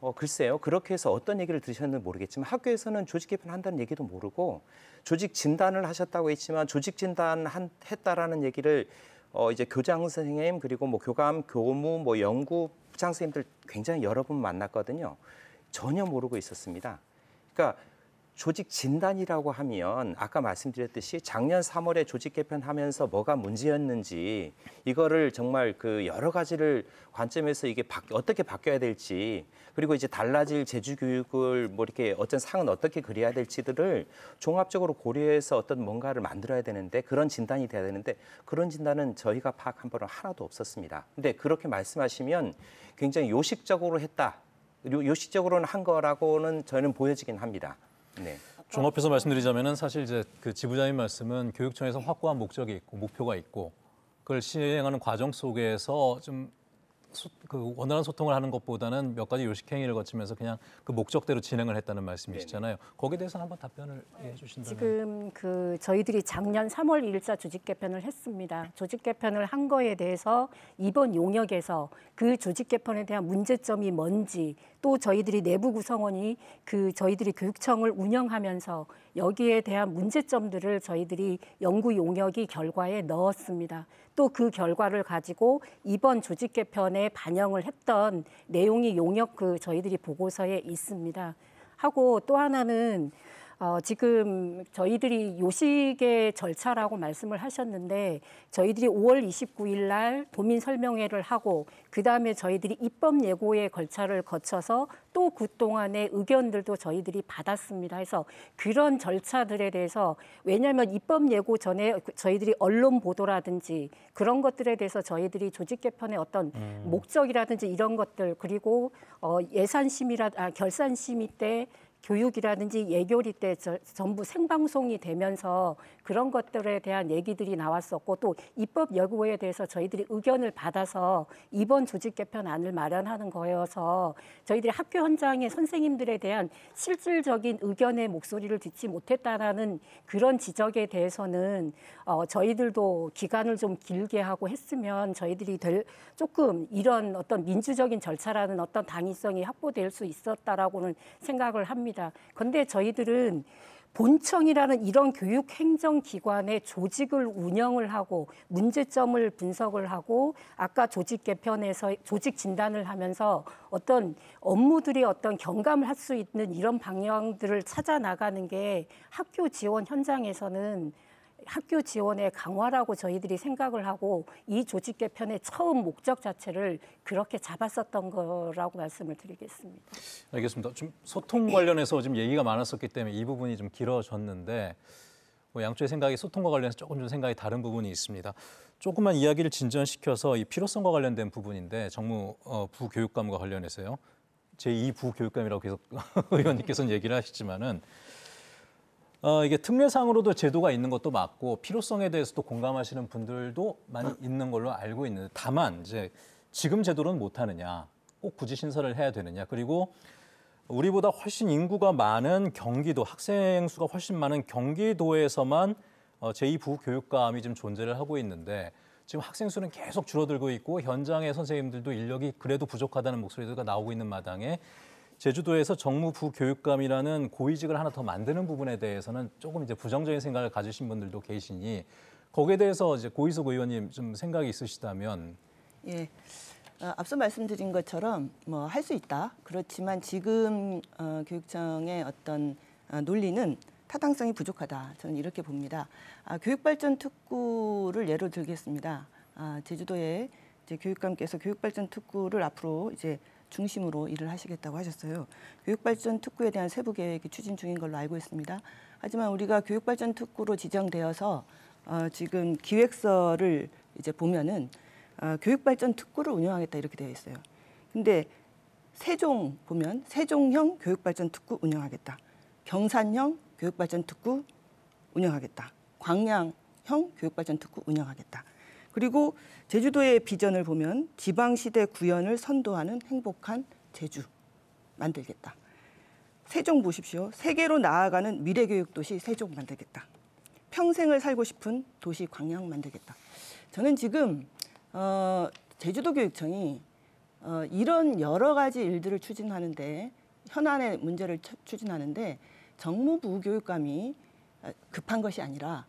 어 글쎄요 그렇게 해서 어떤 얘기를 들으셨는지 모르겠지만 학교에서는 조직 개편한다는 얘기도 모르고 조직 진단을 하셨다고 했지만 조직 진단 한, 했다라는 얘기를 어, 이제 교장 선생님 그리고 뭐 교감, 교무, 뭐 연구 부장 선생님들 굉장히 여러 분 만났거든요. 전혀 모르고 있었습니다. 그러니까 조직 진단이라고 하면 아까 말씀드렸듯이 작년 3월에 조직 개편하면서 뭐가 문제였는지 이거를 정말 그 여러 가지를 관점에서 이게 바, 어떻게 바뀌어야 될지 그리고 이제 달라질 제주 교육을 뭐 이렇게 어떤 상은 어떻게 그려야 될지들을 종합적으로 고려해서 어떤 뭔가를 만들어야 되는데 그런 진단이 돼야 되는데 그런 진단은 저희가 파악한 바는 하나도 없었습니다. 근데 그렇게 말씀하시면 굉장히 요식적으로 했다. 요식적으로는 한 거라고는 저는 보여지긴 합니다. 네. 종합해서 말씀드리자면은 사실 이제 그 지부장님 말씀은 교육청에서 확고한 목적이 있고 목표가 있고 그걸 시행하는 과정 속에서 좀그 원활한 소통을 하는 것보다는 몇 가지 요식 행위를 거치면서 그냥 그 목적대로 진행을 했다는 말씀이시잖아요. 네네. 거기에 대해서 한번 답변을 예, 해 주신다면 지금 그 저희들이 작년 3월 1일자 조직 개편을 했습니다. 조직 개편을 한 거에 대해서 이번 용역에서 그 조직 개편에 대한 문제점이 뭔지 또 저희들이 내부 구성원이 그 저희들이 교육청을 운영하면서 여기에 대한 문제점들을 저희들이 연구 용역이 결과에 넣었습니다. 또 그 결과를 가지고 이번 조직 개편에 반영을 했던 내용이 용역 그 저희들이 보고서에 있습니다. 하고 또 하나는 어, 지금 저희들이 요식의 절차라고 말씀을 하셨는데 저희들이 5월 29일 날 도민 설명회를 하고 그 다음에 저희들이 입법 예고의 절차를 거쳐서 또 그동안의 의견들도 저희들이 받았습니다. 해서 그런 절차들에 대해서 왜냐하면 입법 예고 전에 저희들이 언론 보도라든지 그런 것들에 대해서 저희들이 조직 개편의 어떤 음. 목적이라든지 이런 것들 그리고 어, 예산 심의라 아, 결산 심의 때 교육이라든지 예결리때 전부 생방송이 되면서 그런 것들에 대한 얘기들이 나왔었고 또 입법 여부에 대해서 저희들이 의견을 받아서 이번 조직 개편안을 마련하는 거여서 저희들이 학교 현장의 선생님들에 대한 실질적인 의견의 목소리를 듣지 못했다라는 그런 지적에 대해서는 어, 저희들도 기간을 좀 길게 하고 했으면 저희들이 될 조금 이런 어떤 민주적인 절차라는 어떤 당위성이 확보될 수 있었다라고는 생각을 합니다. 근데 저희들은 본청이라는 이런 교육 행정 기관의 조직을 운영을 하고 문제점을 분석을 하고 아까 조직 개편에서 조직 진단을 하면서 어떤 업무들이 어떤 경감을 할 수 있는 이런 방향들을 찾아 나가는 게 학교 지원 현장에서는 학교 지원의 강화라고 저희들이 생각을 하고 이 조직 개편의 처음 목적 자체를 그렇게 잡았었던 거라고 말씀을 드리겠습니다. 알겠습니다. 좀 소통 관련해서 지금 얘기가 많았었기 때문에 이 부분이 좀 길어졌는데 뭐 양쪽의 생각이 소통과 관련해서 조금 좀 생각이 다른 부분이 있습니다. 조금만 이야기를 진전시켜서 이 필요성과 관련된 부분인데 정무 어, 부교육감과 관련해서요. 제2부교육감이라고 계속 의원님께서는 얘기를 하시지만은 어, 이게 특례상으로도 제도가 있는 것도 맞고 필요성에 대해서도 공감하시는 분들도 많이 있는 걸로 알고 있는데 다만 이제 지금 제도는 못하느냐 꼭 굳이 신설을 해야 되느냐 그리고 우리보다 훨씬 인구가 많은 경기도 학생 수가 훨씬 많은 경기도에서만 어, 제2부교육감이 지금 존재를 하고 있는데 지금 학생 수는 계속 줄어들고 있고 현장의 선생님들도 인력이 그래도 부족하다는 목소리가 나오고 있는 마당에 제주도에서 정무부교육감이라는 고위직을 하나 더 만드는 부분에 대해서는 조금 이제 부정적인 생각을 가지신 분들도 계시니 거기에 대해서 이제 고위석 의원님 좀 생각이 있으시다면 예. 어, 앞서 말씀드린 것처럼 뭐 할 수 있다. 그렇지만 지금 어, 교육청의 어떤 어, 논리는 타당성이 부족하다. 저는 이렇게 봅니다. 아, 교육발전특구를 예로 들겠습니다. 아, 제주도에 이제 교육감께서 교육발전특구를 앞으로 이제 중심으로 일을 하시겠다고 하셨어요. 교육발전 특구에 대한 세부 계획이 추진 중인 걸로 알고 있습니다. 하지만 우리가 교육발전 특구로 지정되어서 어, 지금 기획서를 이제 보면은 어, 교육발전 특구를 운영하겠다 이렇게 되어 있어요. 근데 세종 보면 세종형 교육발전 특구 운영하겠다. 경산형 교육발전 특구 운영하겠다. 광양형 교육발전 특구 운영하겠다. 그리고 제주도의 비전을 보면 지방시대 구현을 선도하는 행복한 제주 만들겠다. 세종 보십시오. 세계로 나아가는 미래교육 도시 세종 만들겠다. 평생을 살고 싶은 도시 광양 만들겠다. 저는 지금 어, 제주도 교육청이 어, 이런 여러 가지 일들을 추진하는데 현안의 문제를 추진하는데 정무부 교육감이 어, 급한 것이 아니라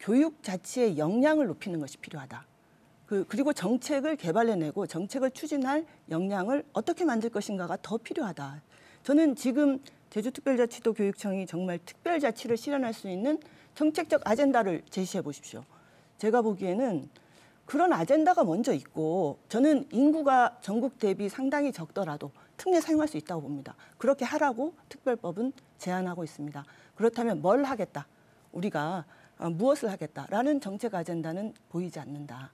교육 자체의 역량을 높이는 것이 필요하다. 그, 그리고 정책을 개발해내고 정책을 추진할 역량을 어떻게 만들 것인가가 더 필요하다. 저는 지금 제주특별자치도교육청이 정말 특별자치를 실현할 수 있는 정책적 아젠다를 제시해 보십시오. 제가 보기에는 그런 아젠다가 먼저 있고 저는 인구가 전국 대비 상당히 적더라도 특례 사용할 수 있다고 봅니다. 그렇게 하라고 특별법은 제안하고 있습니다. 그렇다면 뭘 하겠다. 우리가 어, 무엇을 하겠다라는 정책 아젠다는 보이지 않는다.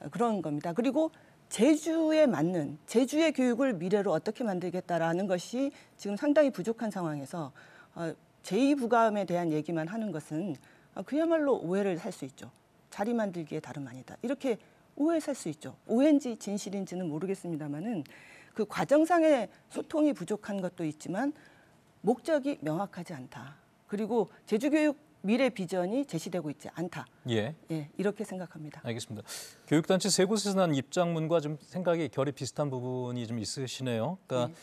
어, 그런 겁니다. 그리고 제주에 맞는 제주의 교육을 미래로 어떻게 만들겠다라는 것이 지금 상당히 부족한 상황에서 어, 제2부감에 대한 얘기만 하는 것은 그야말로 오해를 살 수 있죠. 자리 만들기에 다름 아니다. 이렇게 오해 살 수 있죠. 오해인지 진실인지는 모르겠습니다만은 그 과정상의 소통이 부족한 것도 있지만 목적이 명확하지 않다. 그리고 제주교육 미래 비전이 제시되고 있지 않다. 예. 예 이렇게 생각합니다. 알겠습니다. 교육단체 세 곳에서 난 입장문과 좀 생각이 결이 비슷한 부분이 좀 있으시네요. 그러니까 네.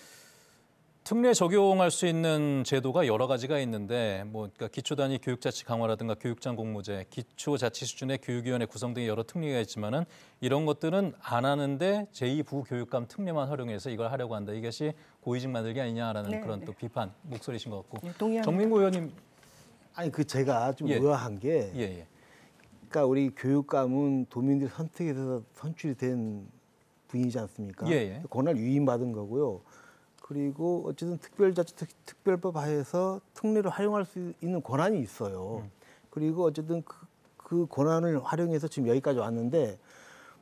특례 적용할 수 있는 제도가 여러 가지가 있는데 뭐 그러니까 기초 단위 교육 자치 강화라든가 교육장 공모제, 기초 자치 수준의 교육위원회 구성 등의 여러 특례가 있지만은 이런 것들은 안 하는데 제2부 교육감 특례만 활용해서 이걸 하려고 한다. 이것이 고위직 만들기 아니냐라는 네, 그런 네. 또 비판 목소리신 것 같고. 네, 정민구 의원님 아니 그 제가 좀 예. 의아한 게 예, 예. 그러니까 우리 교육 감은 도민들 선택에 해서 선출이 된 분이지 않습니까? 예, 예. 권한 위임받은 거고요. 그리고 어쨌든 특별자치 특별법 하에서 특례로 활용할 수 있는 권한이 있어요. 음. 그리고 어쨌든 그, 그 권한을 활용해서 지금 여기까지 왔는데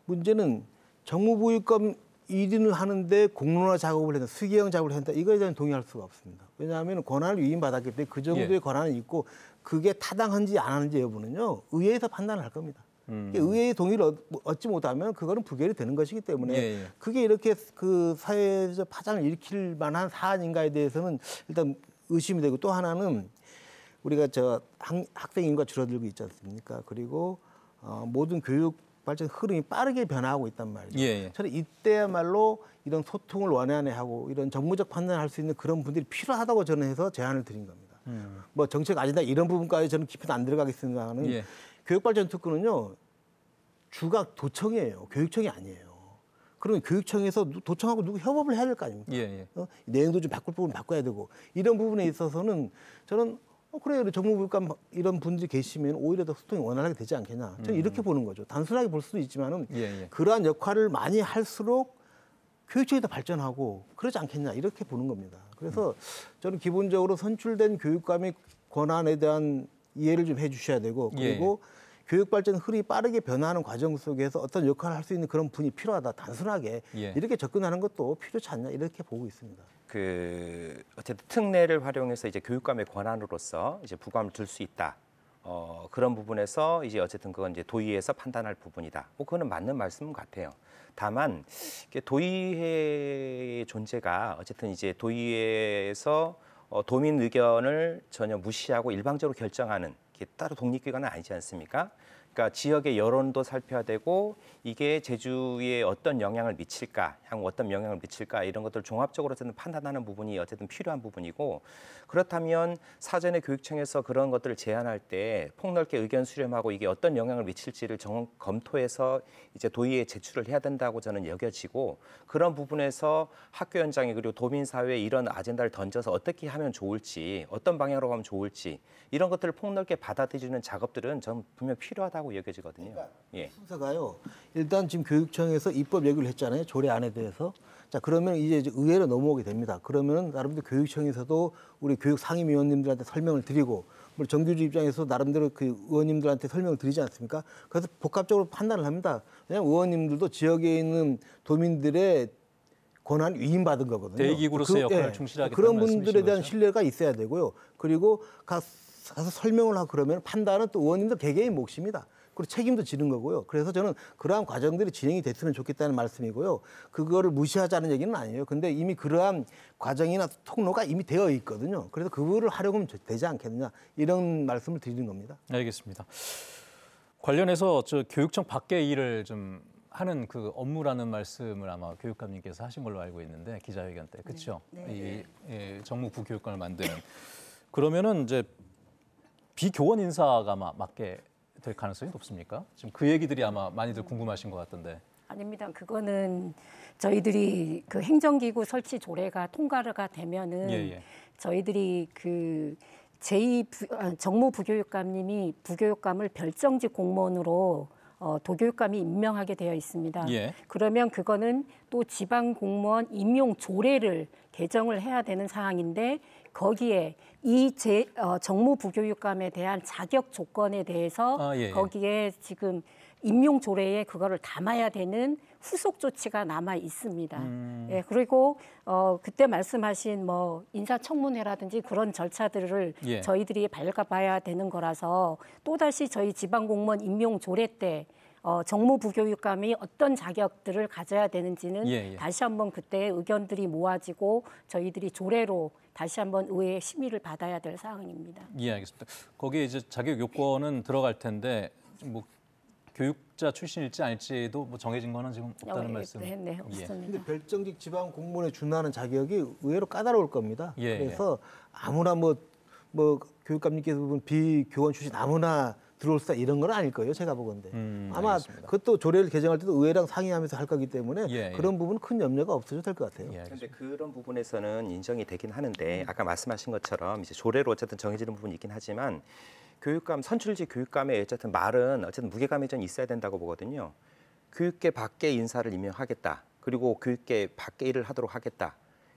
문제는 정무보육감 1인을 하는데 공론화 작업을 했다, 수기형 작업을 했다, 이거에 대한 동의할 수가 없습니다. 왜냐하면 권한을 위임받았기 때문에 그 정도의 예. 권한이 있고 그게 타당한지 안 하는지 여부는요, 의회에서 판단을 할 겁니다. 음. 의회의 동의를 뭐, 얻지 못하면 그거는 부결이 되는 것이기 때문에 예, 예. 그게 이렇게 그 사회적 파장을 일으킬 만한 사안인가에 대해서는 일단 의심이 되고 또 하나는 우리가 저 학, 학생 인구가 줄어들고 있지 않습니까? 그리고 어, 모든 교육 발전 흐름이 빠르게 변화하고 있단 말이죠. 예. 저는 예. 이때야말로 이런 소통을 원하네하고 이런 정무적 판단할 수 있는 그런 분들이 필요하다고 저는 해서 제안을 드린 겁니다. 음. 뭐 정책 아니다 이런 부분까지 저는 깊이안들어가겠습니다 하는 예. 교육발전 특구는요 주각 도청이에요. 교육청이 아니에요. 그러면 교육청에서 도청하고 누구 협업을 해야 될 거 아닙니까? 예, 예. 어? 내용도 좀 바꿀 부분 바꿔야 되고 이런 부분에 있어서는 저는 어, 그래, 정무부관 이런 분들이 계시면 오히려 더 소통이 원활하게 되지 않겠냐. 저는 음. 이렇게 보는 거죠. 단순하게 볼 수도 있지만은 예, 예. 그러한 역할을 많이 할수록 교육청이더 발전하고 그러지 않겠냐 이렇게 보는 겁니다. 그래서 음. 저는 기본적으로 선출된 교육감의 권한에 대한 이해를 좀 해주셔야 되고 예, 그리고 예. 교육 발전 흐름이 빠르게 변화하는 과정 속에서 어떤 역할을 할 수 있는 그런 분이 필요하다 단순하게 예. 이렇게 접근하는 것도 필요치 않냐 이렇게 보고 있습니다. 그 어쨌든 특례를 활용해서 이제 교육감의 권한으로서 이제 부감을 둘 수 있다. 어, 그런 부분에서 이제 어쨌든 그건 이제 도의에서 회 판단할 부분이다. 뭐 그거는 맞는 말씀 같아요. 다만 도의회의 존재가 어쨌든 이제 도의회에서 어, 도민 의견을 전혀 무시하고 일방적으로 결정하는 게 따로 독립기관은 아니지 않습니까? 그러니까 지역의 여론도 살펴야 되고 이게 제주에 어떤 영향을 미칠까, 향후 어떤 영향을 미칠까 이런 것들 종합적으로 어쨌든 판단하는 부분이 어쨌든 필요한 부분이고 그렇다면 사전에 교육청에서 그런 것들을 제안할 때 폭넓게 의견 수렴하고 이게 어떤 영향을 미칠지를 정, 검토해서 이제 도의에 제출을 해야 된다고 저는 여겨지고 그런 부분에서 학교 현장에 그리고 도민 사회에 이런 아젠다를 던져서 어떻게 하면 좋을지 어떤 방향으로 가면 좋을지 이런 것들을 폭넓게 받아들이는 작업들은 전 분명 필요하다 하다고 여겨지거든요. 그러니까 예. 순서가요. 일단 지금 교육청에서 입법 얘기를 했잖아요. 조례안에 대해서. 자 그러면 이제 의회로 넘어오게 됩니다. 그러면 나름대로 교육청에서도 우리 교육 상임위원님들한테 설명을 드리고 우 뭐 정규직 입장에서 나름대로 그 의원님들한테 설명을 드리지 않습니까? 그래서 복합적으로 판단을 합니다. 그냥 의원님들도 지역에 있는 도민들의 권한 위임받은 거거든요. 대기구로서 그, 그, 역할을 예, 충실하게 그런 분들에 대한 신뢰가 있어야 되고요. 그리고 각 가서 설명을 하고 그러면 판단은 또 의원님들 개개인 몫입니다. 그리고 책임도 지는 거고요. 그래서 저는 그러한 과정들이 진행이 됐으면 좋겠다는 말씀이고요. 그거를 무시하자는 얘기는 아니에요. 근데 이미 그러한 과정이나 통로가 이미 되어 있거든요. 그래서 그거를 하려면 고하 되지 않겠느냐 이런 말씀을 드리는 겁니다. 알겠습니다. 관련해서 저 교육청 밖의 일을 좀 하는 그 업무라는 말씀을 아마 교육감님께서 하신 걸로 알고 있는데 기자회견 때 그렇죠? 네. 네. 이, 이 정무부 교육관을 만드는 그러면은 이제 비교원 인사가 아마 맞게될 가능성이 높습니까? 지금 그 얘기들이 아마 많이들 궁금하신 것 같던데. 아닙니다. 그거는 저희들이 그 행정기구 설치 조례가 통과가 되면은 예, 예. 저희들이 그 제2 어, 정무 부교육감님이 부교육감을 별정직 공무원으로 어, 도교육감이 임명하게 되어 있습니다. 예. 그러면 그거는 또 지방 공무원 임용 조례를 개정을 해야 되는 사항인데 거기에 이 제, 어, 정무 부교육감에 대한 자격 조건에 대해서 아, 예, 예. 거기에 지금 임용 조례에 그거를 담아야 되는 후속 조치가 남아 있습니다. 음. 예, 그리고 어, 그때 말씀하신 뭐 인사청문회라든지 그런 절차들을 예. 저희들이 밝아봐야 되는 거라서 또다시 저희 지방공무원 임용 조례 때 어, 정무부교육감이 어떤 자격들을 가져야 되는지는 예, 예. 다시 한번 그때 의견들이 모아지고 저희들이 조례로 다시 한번 의회의 심의를 받아야 될 사항입니다. 예, 알겠습니다. 거기에 이제 자격 요건은 들어갈 텐데 뭐 교육자 출신일지 아닐지도 뭐 정해진 거는 지금 없다는 어, 예, 말씀. 네, 네 예. 없습니다. 예. 별정직 지방 공무원에 준하는 자격이 의외로 까다로울 겁니다. 예, 예. 그래서 아무나 뭐뭐 뭐 교육감님께서 본 비교원 출신 아무나 들어올수다 이런 건 아닐 거예요. 제가 보건데 음, 아마 알겠습니다. 그것도 조례를 개정할 때도 의회랑 상의하면서 할 거기 때문에 예, 예. 그런 부분 큰 염려가 없어도 될것 같아요. 예, 그런데 그런 부분에서는 인정이 되긴 하는데 아까 말씀하신 것처럼 이제 조례로 어쨌든 정해지는 부분이 있긴 하지만 교육감 선출직 교육감의 어쨌든 말은 어쨌든 무게감이 좀 있어야 된다고 보거든요. 교육계 밖에 인사를 임명하겠다. 그리고 교육계 밖에 일을 하도록 하겠다.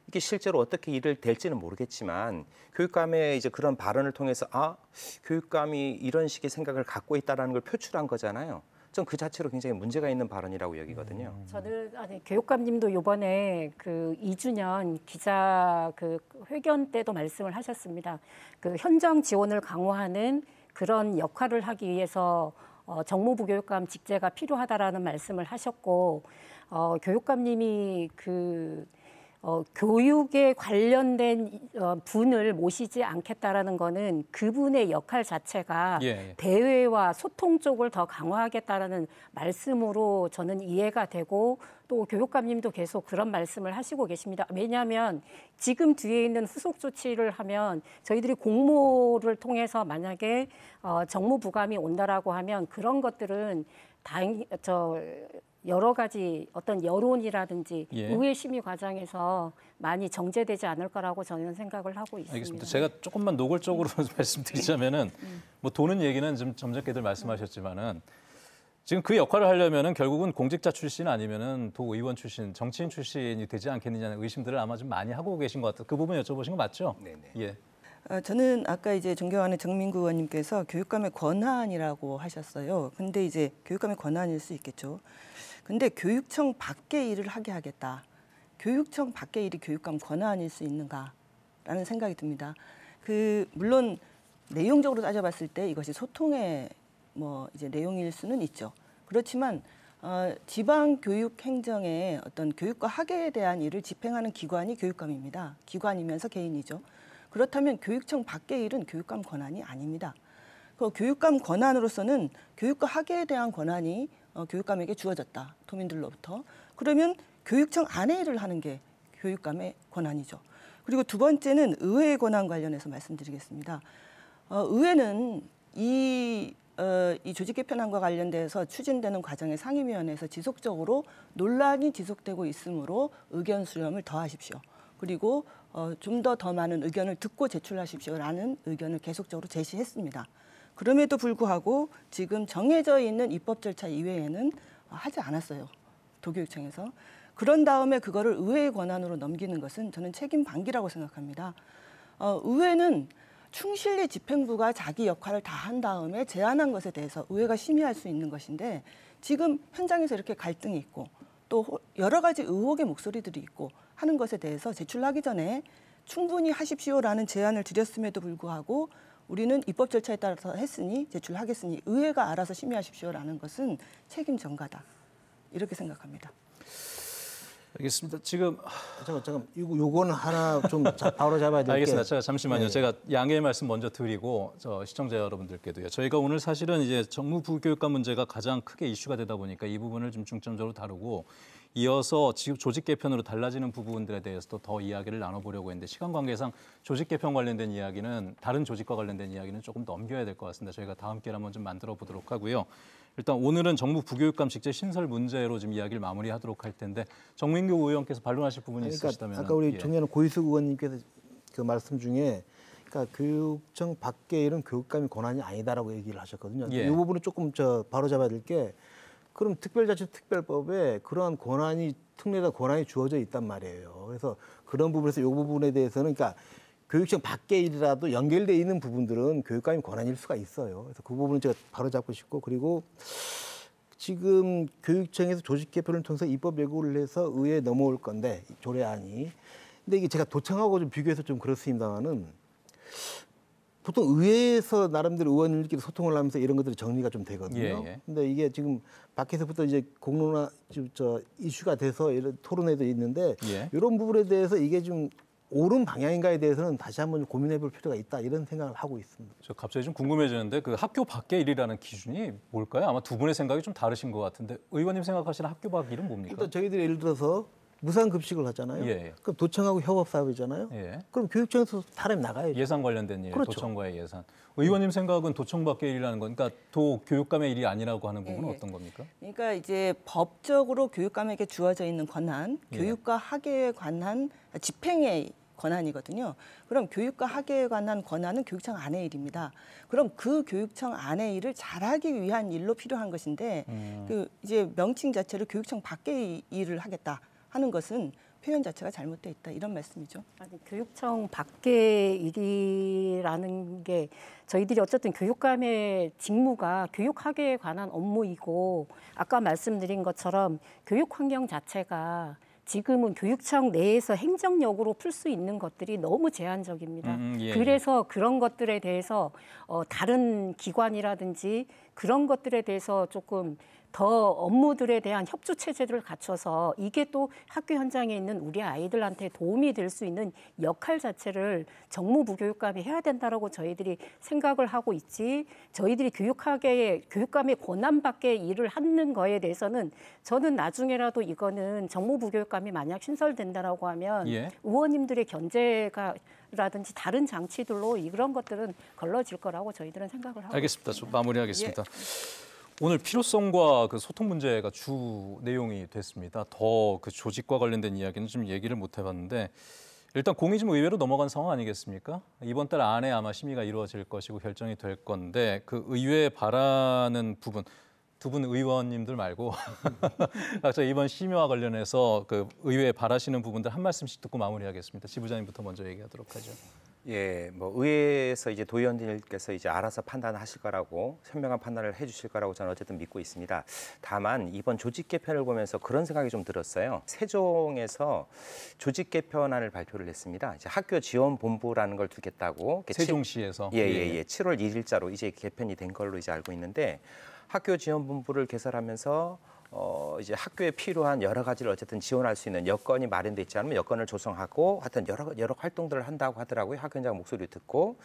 이게 실제로 어떻게 일을 될지는 모르겠지만 교육감의 이제 그런 발언을 통해서 아 교육감이 이런 식의 생각을 갖고 있다라는 걸 표출한 거잖아요. 전 그 자체로 굉장히 문제가 있는 발언이라고 여기거든요. 음. 저는 아니 교육감님도 이번에 그 2주년 기자 그 회견 때도 말씀을 하셨습니다. 그 현장 지원을 강화하는 그런 역할을 하기 위해서 어, 정무부 교육감 직제가 필요하다라는 말씀을 하셨고 어, 교육감님이 그 어, 교육에 관련된 어, 분을 모시지 않겠다라는 거는 그분의 역할 자체가 예, 대외와 소통 쪽을 더 강화하겠다라는 말씀으로 저는 이해가 되고 또 교육감님도 계속 그런 말씀을 하시고 계십니다. 왜냐하면 지금 뒤에 있는 후속 조치를 하면 저희들이 공모를 통해서 만약에 어, 정무 부감이 온다라고 하면 그런 것들은 다행 저 여러 가지 어떤 여론이라든지 예. 의회 심의 과정에서 많이 정제되지 않을 거라고 저는 생각을 하고 있습니다. 알겠습니다. 제가 조금만 노골적으로 음. 말씀드리자면은 음. 음. 뭐 도는 얘기는 좀 점잖게들 말씀하셨지만은 음. 지금 그 역할을 하려면은 결국은 공직자 출신 아니면은 도의원 출신, 정치인 출신이 되지 않겠느냐는 의심들을 아마 좀 많이 하고 계신 것 같아요. 그 부분 여쭤보신 거 맞죠? 네네. 네. 예. 어, 저는 아까 이제 존경하는 정민구 의원님께서 교육감의 권한이라고 하셨어요. 근데 이제 교육감의 권한일 수 있겠죠. 근데 교육청 밖에 일을 하게 하겠다. 교육청 밖에 일이 교육감 권한일 수 있는가라는 생각이 듭니다. 그 물론 내용적으로 따져봤을 때 이것이 소통의 뭐 이제 내용일 수는 있죠. 그렇지만 어, 지방 교육 행정의 어떤 교육과 학예에 대한 일을 집행하는 기관이 교육감입니다. 기관이면서 개인이죠. 그렇다면 교육청 밖의 일은 교육감 권한이 아닙니다. 그 교육감 권한으로서는 교육과 학예에 대한 권한이 어, 교육감에게 주어졌다. 도민들로부터. 그러면 교육청 안에 일을 하는 게 교육감의 권한이죠. 그리고 두 번째는 의회의 권한 관련해서 말씀드리겠습니다. 어, 의회는 이, 어, 이 조직 개편안과 관련돼서 추진되는 과정의 상임위원회에서 지속적으로 논란이 지속되고 있으므로 의견 수렴을 더하십시오. 그리고 어, 좀 더더 더 많은 의견을 듣고 제출하십시오라는 의견을 계속적으로 제시했습니다. 그럼에도 불구하고 지금 정해져 있는 입법 절차 이외에는 하지 않았어요. 도교육청에서. 그런 다음에 그거를 의회의 권한으로 넘기는 것은 저는 책임 방기라고 생각합니다. 어, 의회는 충실히 집행부가 자기 역할을 다 한 다음에 제안한 것에 대해서 의회가 심의할 수 있는 것인데 지금 현장에서 이렇게 갈등이 있고 또 여러 가지 의혹의 목소리들이 있고 하는 것에 대해서 제출하기 전에 충분히 하십시오라는 제안을 드렸음에도 불구하고 우리는 입법 절차에 따라서 했으니 제출하겠으니 의회가 알아서 심의하십시오라는 것은 책임 전가다 이렇게 생각합니다. 알겠습니다. 지금 잠깐 잠깐 이거 요건 하나 좀 자, 바로 잡아야 될게 알겠습니다. 제가 잠시만요. 네. 제가 양해의 말씀 먼저 드리고 저 시청자 여러분들께도요. 저희가 오늘 사실은 이제 정무 부교육과 문제가 가장 크게 이슈가 되다 보니까 이 부분을 좀 중점적으로 다루고 이어서 지금 조직 개편으로 달라지는 부분들에 대해서도 더 이야기를 나눠보려고 했는데 시간 관계상 조직 개편 관련된 이야기는 다른 조직과 관련된 이야기는 조금 넘겨야 될 것 같습니다. 저희가 다음 기회에 한번 좀 만들어 보도록 하고요. 일단 오늘은 정부 부교육감 직제 신설 문제로 지금 이야기를 마무리하도록 할 텐데 정민규 의원께서 반론하실 부분이 그러니까 있으시다면 아까 우리 예. 현우 고희숙 의원님께서 그 말씀 중에 그러니까 교육청 밖에 이런 교육감이 권한이 아니다라고 얘기를 하셨거든요. 예. 이부분을 조금 저 바로 잡아야 될게 그럼 특별자치 특별법에 그러한 권한이 특례나 권한이 주어져 있단 말이에요. 그래서 그런 부분에서 이 부분에 대해서는 그러니까 교육청 밖에 일이라도 연결돼 있는 부분들은 교육감이 권한일 수가 있어요. 그래서 그 부분은 제가 바로 잡고 싶고 그리고 지금 교육청에서 조직 개편을 통해서 입법 예고를 해서 의회에 넘어올 건데 조례안이 근데 이게 제가 도청하고 좀 비교해서 좀 그렇습니다만은 보통 의회에서 나름대로 의원들끼리 소통을 하면서 이런 것들이 정리가 좀 되거든요. 예, 예. 근데 이게 지금 밖에서부터 이제 공론화 저 이슈가 돼서 이런 토론회도 있는데 예. 이런 부분에 대해서 이게 좀 옳은 방향인가에 대해서는 다시 한번 고민해 볼 필요가 있다 이런 생각을 하고 있습니다. 저 갑자기 좀 궁금해지는데 그 학교 밖의 일이라는 기준이 뭘까요? 아마 두 분의 생각이 좀 다르신 것 같은데 의원님 생각하시는 학교 밖 일은 뭡니까? 일단 저희들이 예를 들어서 무상 급식을 하잖아요. 예, 예. 그럼 도청하고 협업 사업이잖아요. 예. 그럼 교육청에서 사람이 나가야죠. 예산 관련된 일, 그렇죠. 도청과의 예산. 의원님 생각은 도청밖에 일이라는 건, 그러니까 교육감의 일이 아니라고 하는 부분은 예, 예. 어떤 겁니까? 그러니까 이제 법적으로 교육감에게 주어져 있는 권한, 예. 교육과 학예에 관한 아, 집행의 권한이거든요. 그럼 교육과 학예에 관한 권한은 교육청 안의 일입니다. 그럼 그 교육청 안의 일을 잘하기 위한 일로 필요한 것인데 음. 그 이제 명칭 자체를 교육청 밖의 일을 하겠다. 하는 것은 표현 자체가 잘못돼 있다 이런 말씀이죠. 아니, 교육청 밖의 일이라는 게 저희들이 어쨌든 교육감의 직무가 교육학에 관한 업무이고 아까 말씀드린 것처럼 교육 환경 자체가 지금은 교육청 내에서 행정력으로 풀 수 있는 것들이 너무 제한적입니다. 음, 음 예, 예, 그래서 그런 것들에 대해서 어, 다른 기관이라든지 그런 것들에 대해서 조금 더 업무들에 대한 협조 체제를 갖춰서 이게 또 학교 현장에 있는 우리 아이들한테 도움이 될 수 있는 역할 자체를 정무부 교육감이 해야 된다라고 저희들이 생각을 하고 있지 저희들이 교육학의 교육감의 권한 밖에 일을 하는 거에 대해서는 저는 나중에라도 이거는 정무부 교육감이 만약 신설된다라고 하면 예. 의원님들의 견제가 라든지 다른 장치들로 이런 것들은 걸러질 거라고 저희들은 생각을 하고 알겠습니다. 있습니다. 좀 마무리하겠습니다. 예. 오늘 필요성과 그 소통 문제가 주 내용이 됐습니다. 더 그 조직과 관련된 이야기는 좀 얘기를 못 해봤는데 일단 공이 좀 뭐 의외로 넘어간 상황 아니겠습니까? 이번 달 안에 아마 심의가 이루어질 것이고 결정이 될 건데 그 의회 바라는 부분 두 분 의원님들 말고 각자 이번 심의와 관련해서 그 의회 바라시는 부분들 한 말씀씩 듣고 마무리하겠습니다. 지부장님부터 먼저 얘기하도록 하죠. 예, 뭐 의회에서 이제 도의원님께서 이제 알아서 판단하실 거라고 현명한 판단을 해주실 거라고 저는 어쨌든 믿고 있습니다. 다만 이번 조직 개편을 보면서 그런 생각이 좀 들었어요. 세종에서 조직 개편안을 발표를 했습니다. 이제 학교 지원 본부라는 걸 두겠다고 세종시에서 예예예 예, 예. 7월 예, 예. 1일자로 이제 개편이 된 걸로 이제 알고 있는데 학교 지원 본부를 개설하면서 어, 이제 학교에 필요한 여러 가지를 어쨌든 지원할 수 있는 여건이 마련돼 있지 않으면 여건을 조성하고 하여튼 여러, 여러 활동들을 한다고 하더라고요. 학교장 목소리 듣고.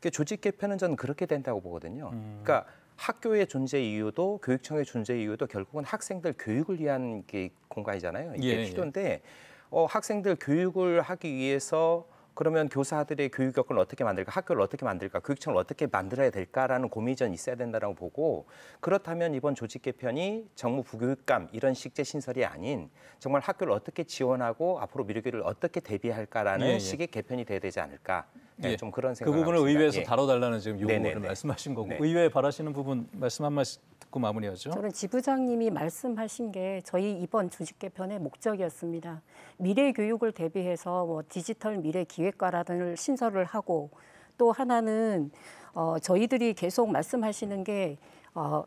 그 조직 개편은 저는 그렇게 된다고 보거든요. 음. 그러니까 학교의 존재 이유도 교육청의 존재 이유도 결국은 학생들 교육을 위한 게 공간이잖아요. 이게 예, 필요인데 예. 어, 학생들 교육을 하기 위해서 그러면 교사들의 교육 여건을 어떻게 만들까, 학교를 어떻게 만들까, 교육청을 어떻게 만들어야 될까라는 고민이 전 있어야 된다고 보고 그렇다면 이번 조직 개편이 정무 부교육감 이런 식재 신설이 아닌 정말 학교를 어떻게 지원하고 앞으로 미래교를 어떻게 대비할까라는 예, 예, 식의 개편이 돼야 되지 않을까 네, 좀 그런 생각. 그 부분을 의회에서 예. 다뤄달라는 지금 요구를 말씀하신 거고 네. 의회에 바라시는 부분 말씀 한 말씀 듣고 마무리하죠. 저는 지부장님이 말씀하신 게 저희 이번 조직 개편의 목적이었습니다. 미래 교육을 대비해서 뭐 디지털 미래 기획과라는 신설을 하고 또 하나는 어, 저희들이 계속 말씀하시는 게 어,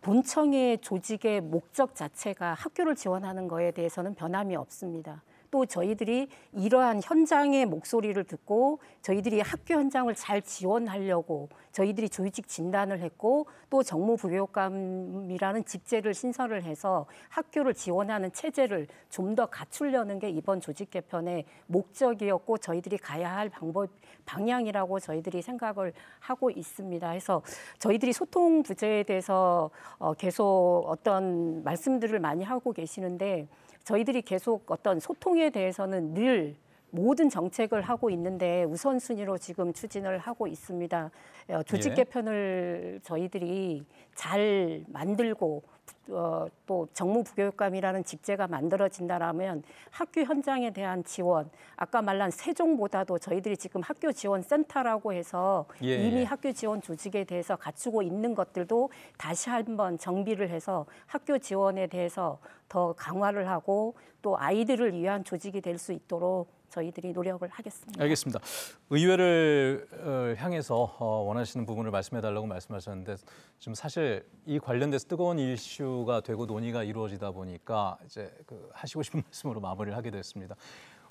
본청의 조직의 목적 자체가 학교를 지원하는 거에 대해서는 변함이 없습니다. 또 저희들이 이러한 현장의 목소리를 듣고 저희들이 학교 현장을 잘 지원하려고 저희들이 조직 진단을 했고 또 정무부교감이라는 직제를 신설을 해서 학교를 지원하는 체제를 좀 더 갖추려는 게 이번 조직 개편의 목적이었고 저희들이 가야 할 방법 방향이라고 저희들이 생각을 하고 있습니다. 그래서 저희들이 소통 부재에 대해서 어, 계속 어떤 말씀들을 많이 하고 계시는데 저희들이 계속 어떤 소통에 대해서는 늘 모든 정책을 하고 있는데 우선순위로 지금 추진을 하고 있습니다. 어, 조직 예. 개편을 저희들이 잘 만들고 어, 또 정무부교육감이라는 직제가 만들어진다라면 학교 현장에 대한 지원, 아까 말한 세종보다도 저희들이 지금 학교 지원 센터라고 해서 예, 예. 이미 예. 학교 지원 조직에 대해서 갖추고 있는 것들도 다시 한번 정비를 해서 학교 지원에 대해서 더 강화를 하고 또 아이들을 위한 조직이 될 수 있도록 저희들이 노력을 하겠습니다. 알겠습니다. 의회를 어, 향해서 어, 원하시는 부분을 말씀해달라고 말씀하셨는데 지금 사실 이 관련돼서 뜨거운 이슈가 되고 논의가 이루어지다 보니까 이제 그 하시고 싶은 말씀으로 마무리를 하게 됐습니다.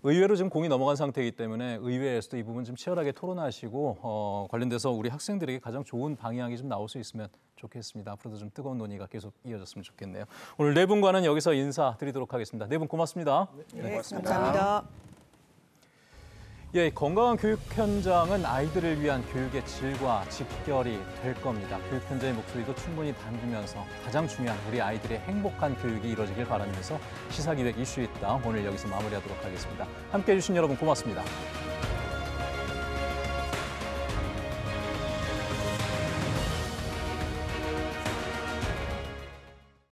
의외로 지금 공이 넘어간 상태이기 때문에 의회에서도 이 부분 좀 치열하게 토론하시고 어, 관련돼서 우리 학생들에게 가장 좋은 방향이 좀 나올 수 있으면 좋겠습니다. 앞으로도 좀 뜨거운 논의가 계속 이어졌으면 좋겠네요. 오늘 네 분과는 여기서 인사드리도록 하겠습니다. 네 분 고맙습니다. 네, 네 고맙습니다. 네, 감사합니다. 예, 건강한 교육 현장은 아이들을 위한 교육의 질과 직결이 될 겁니다. 교육 현장의 목소리도 충분히 담기면서 가장 중요한 우리 아이들의 행복한 교육이 이루어지길 바라면서 시사기획 이슈 있다 오늘 여기서 마무리하도록 하겠습니다. 함께해 주신 여러분 고맙습니다.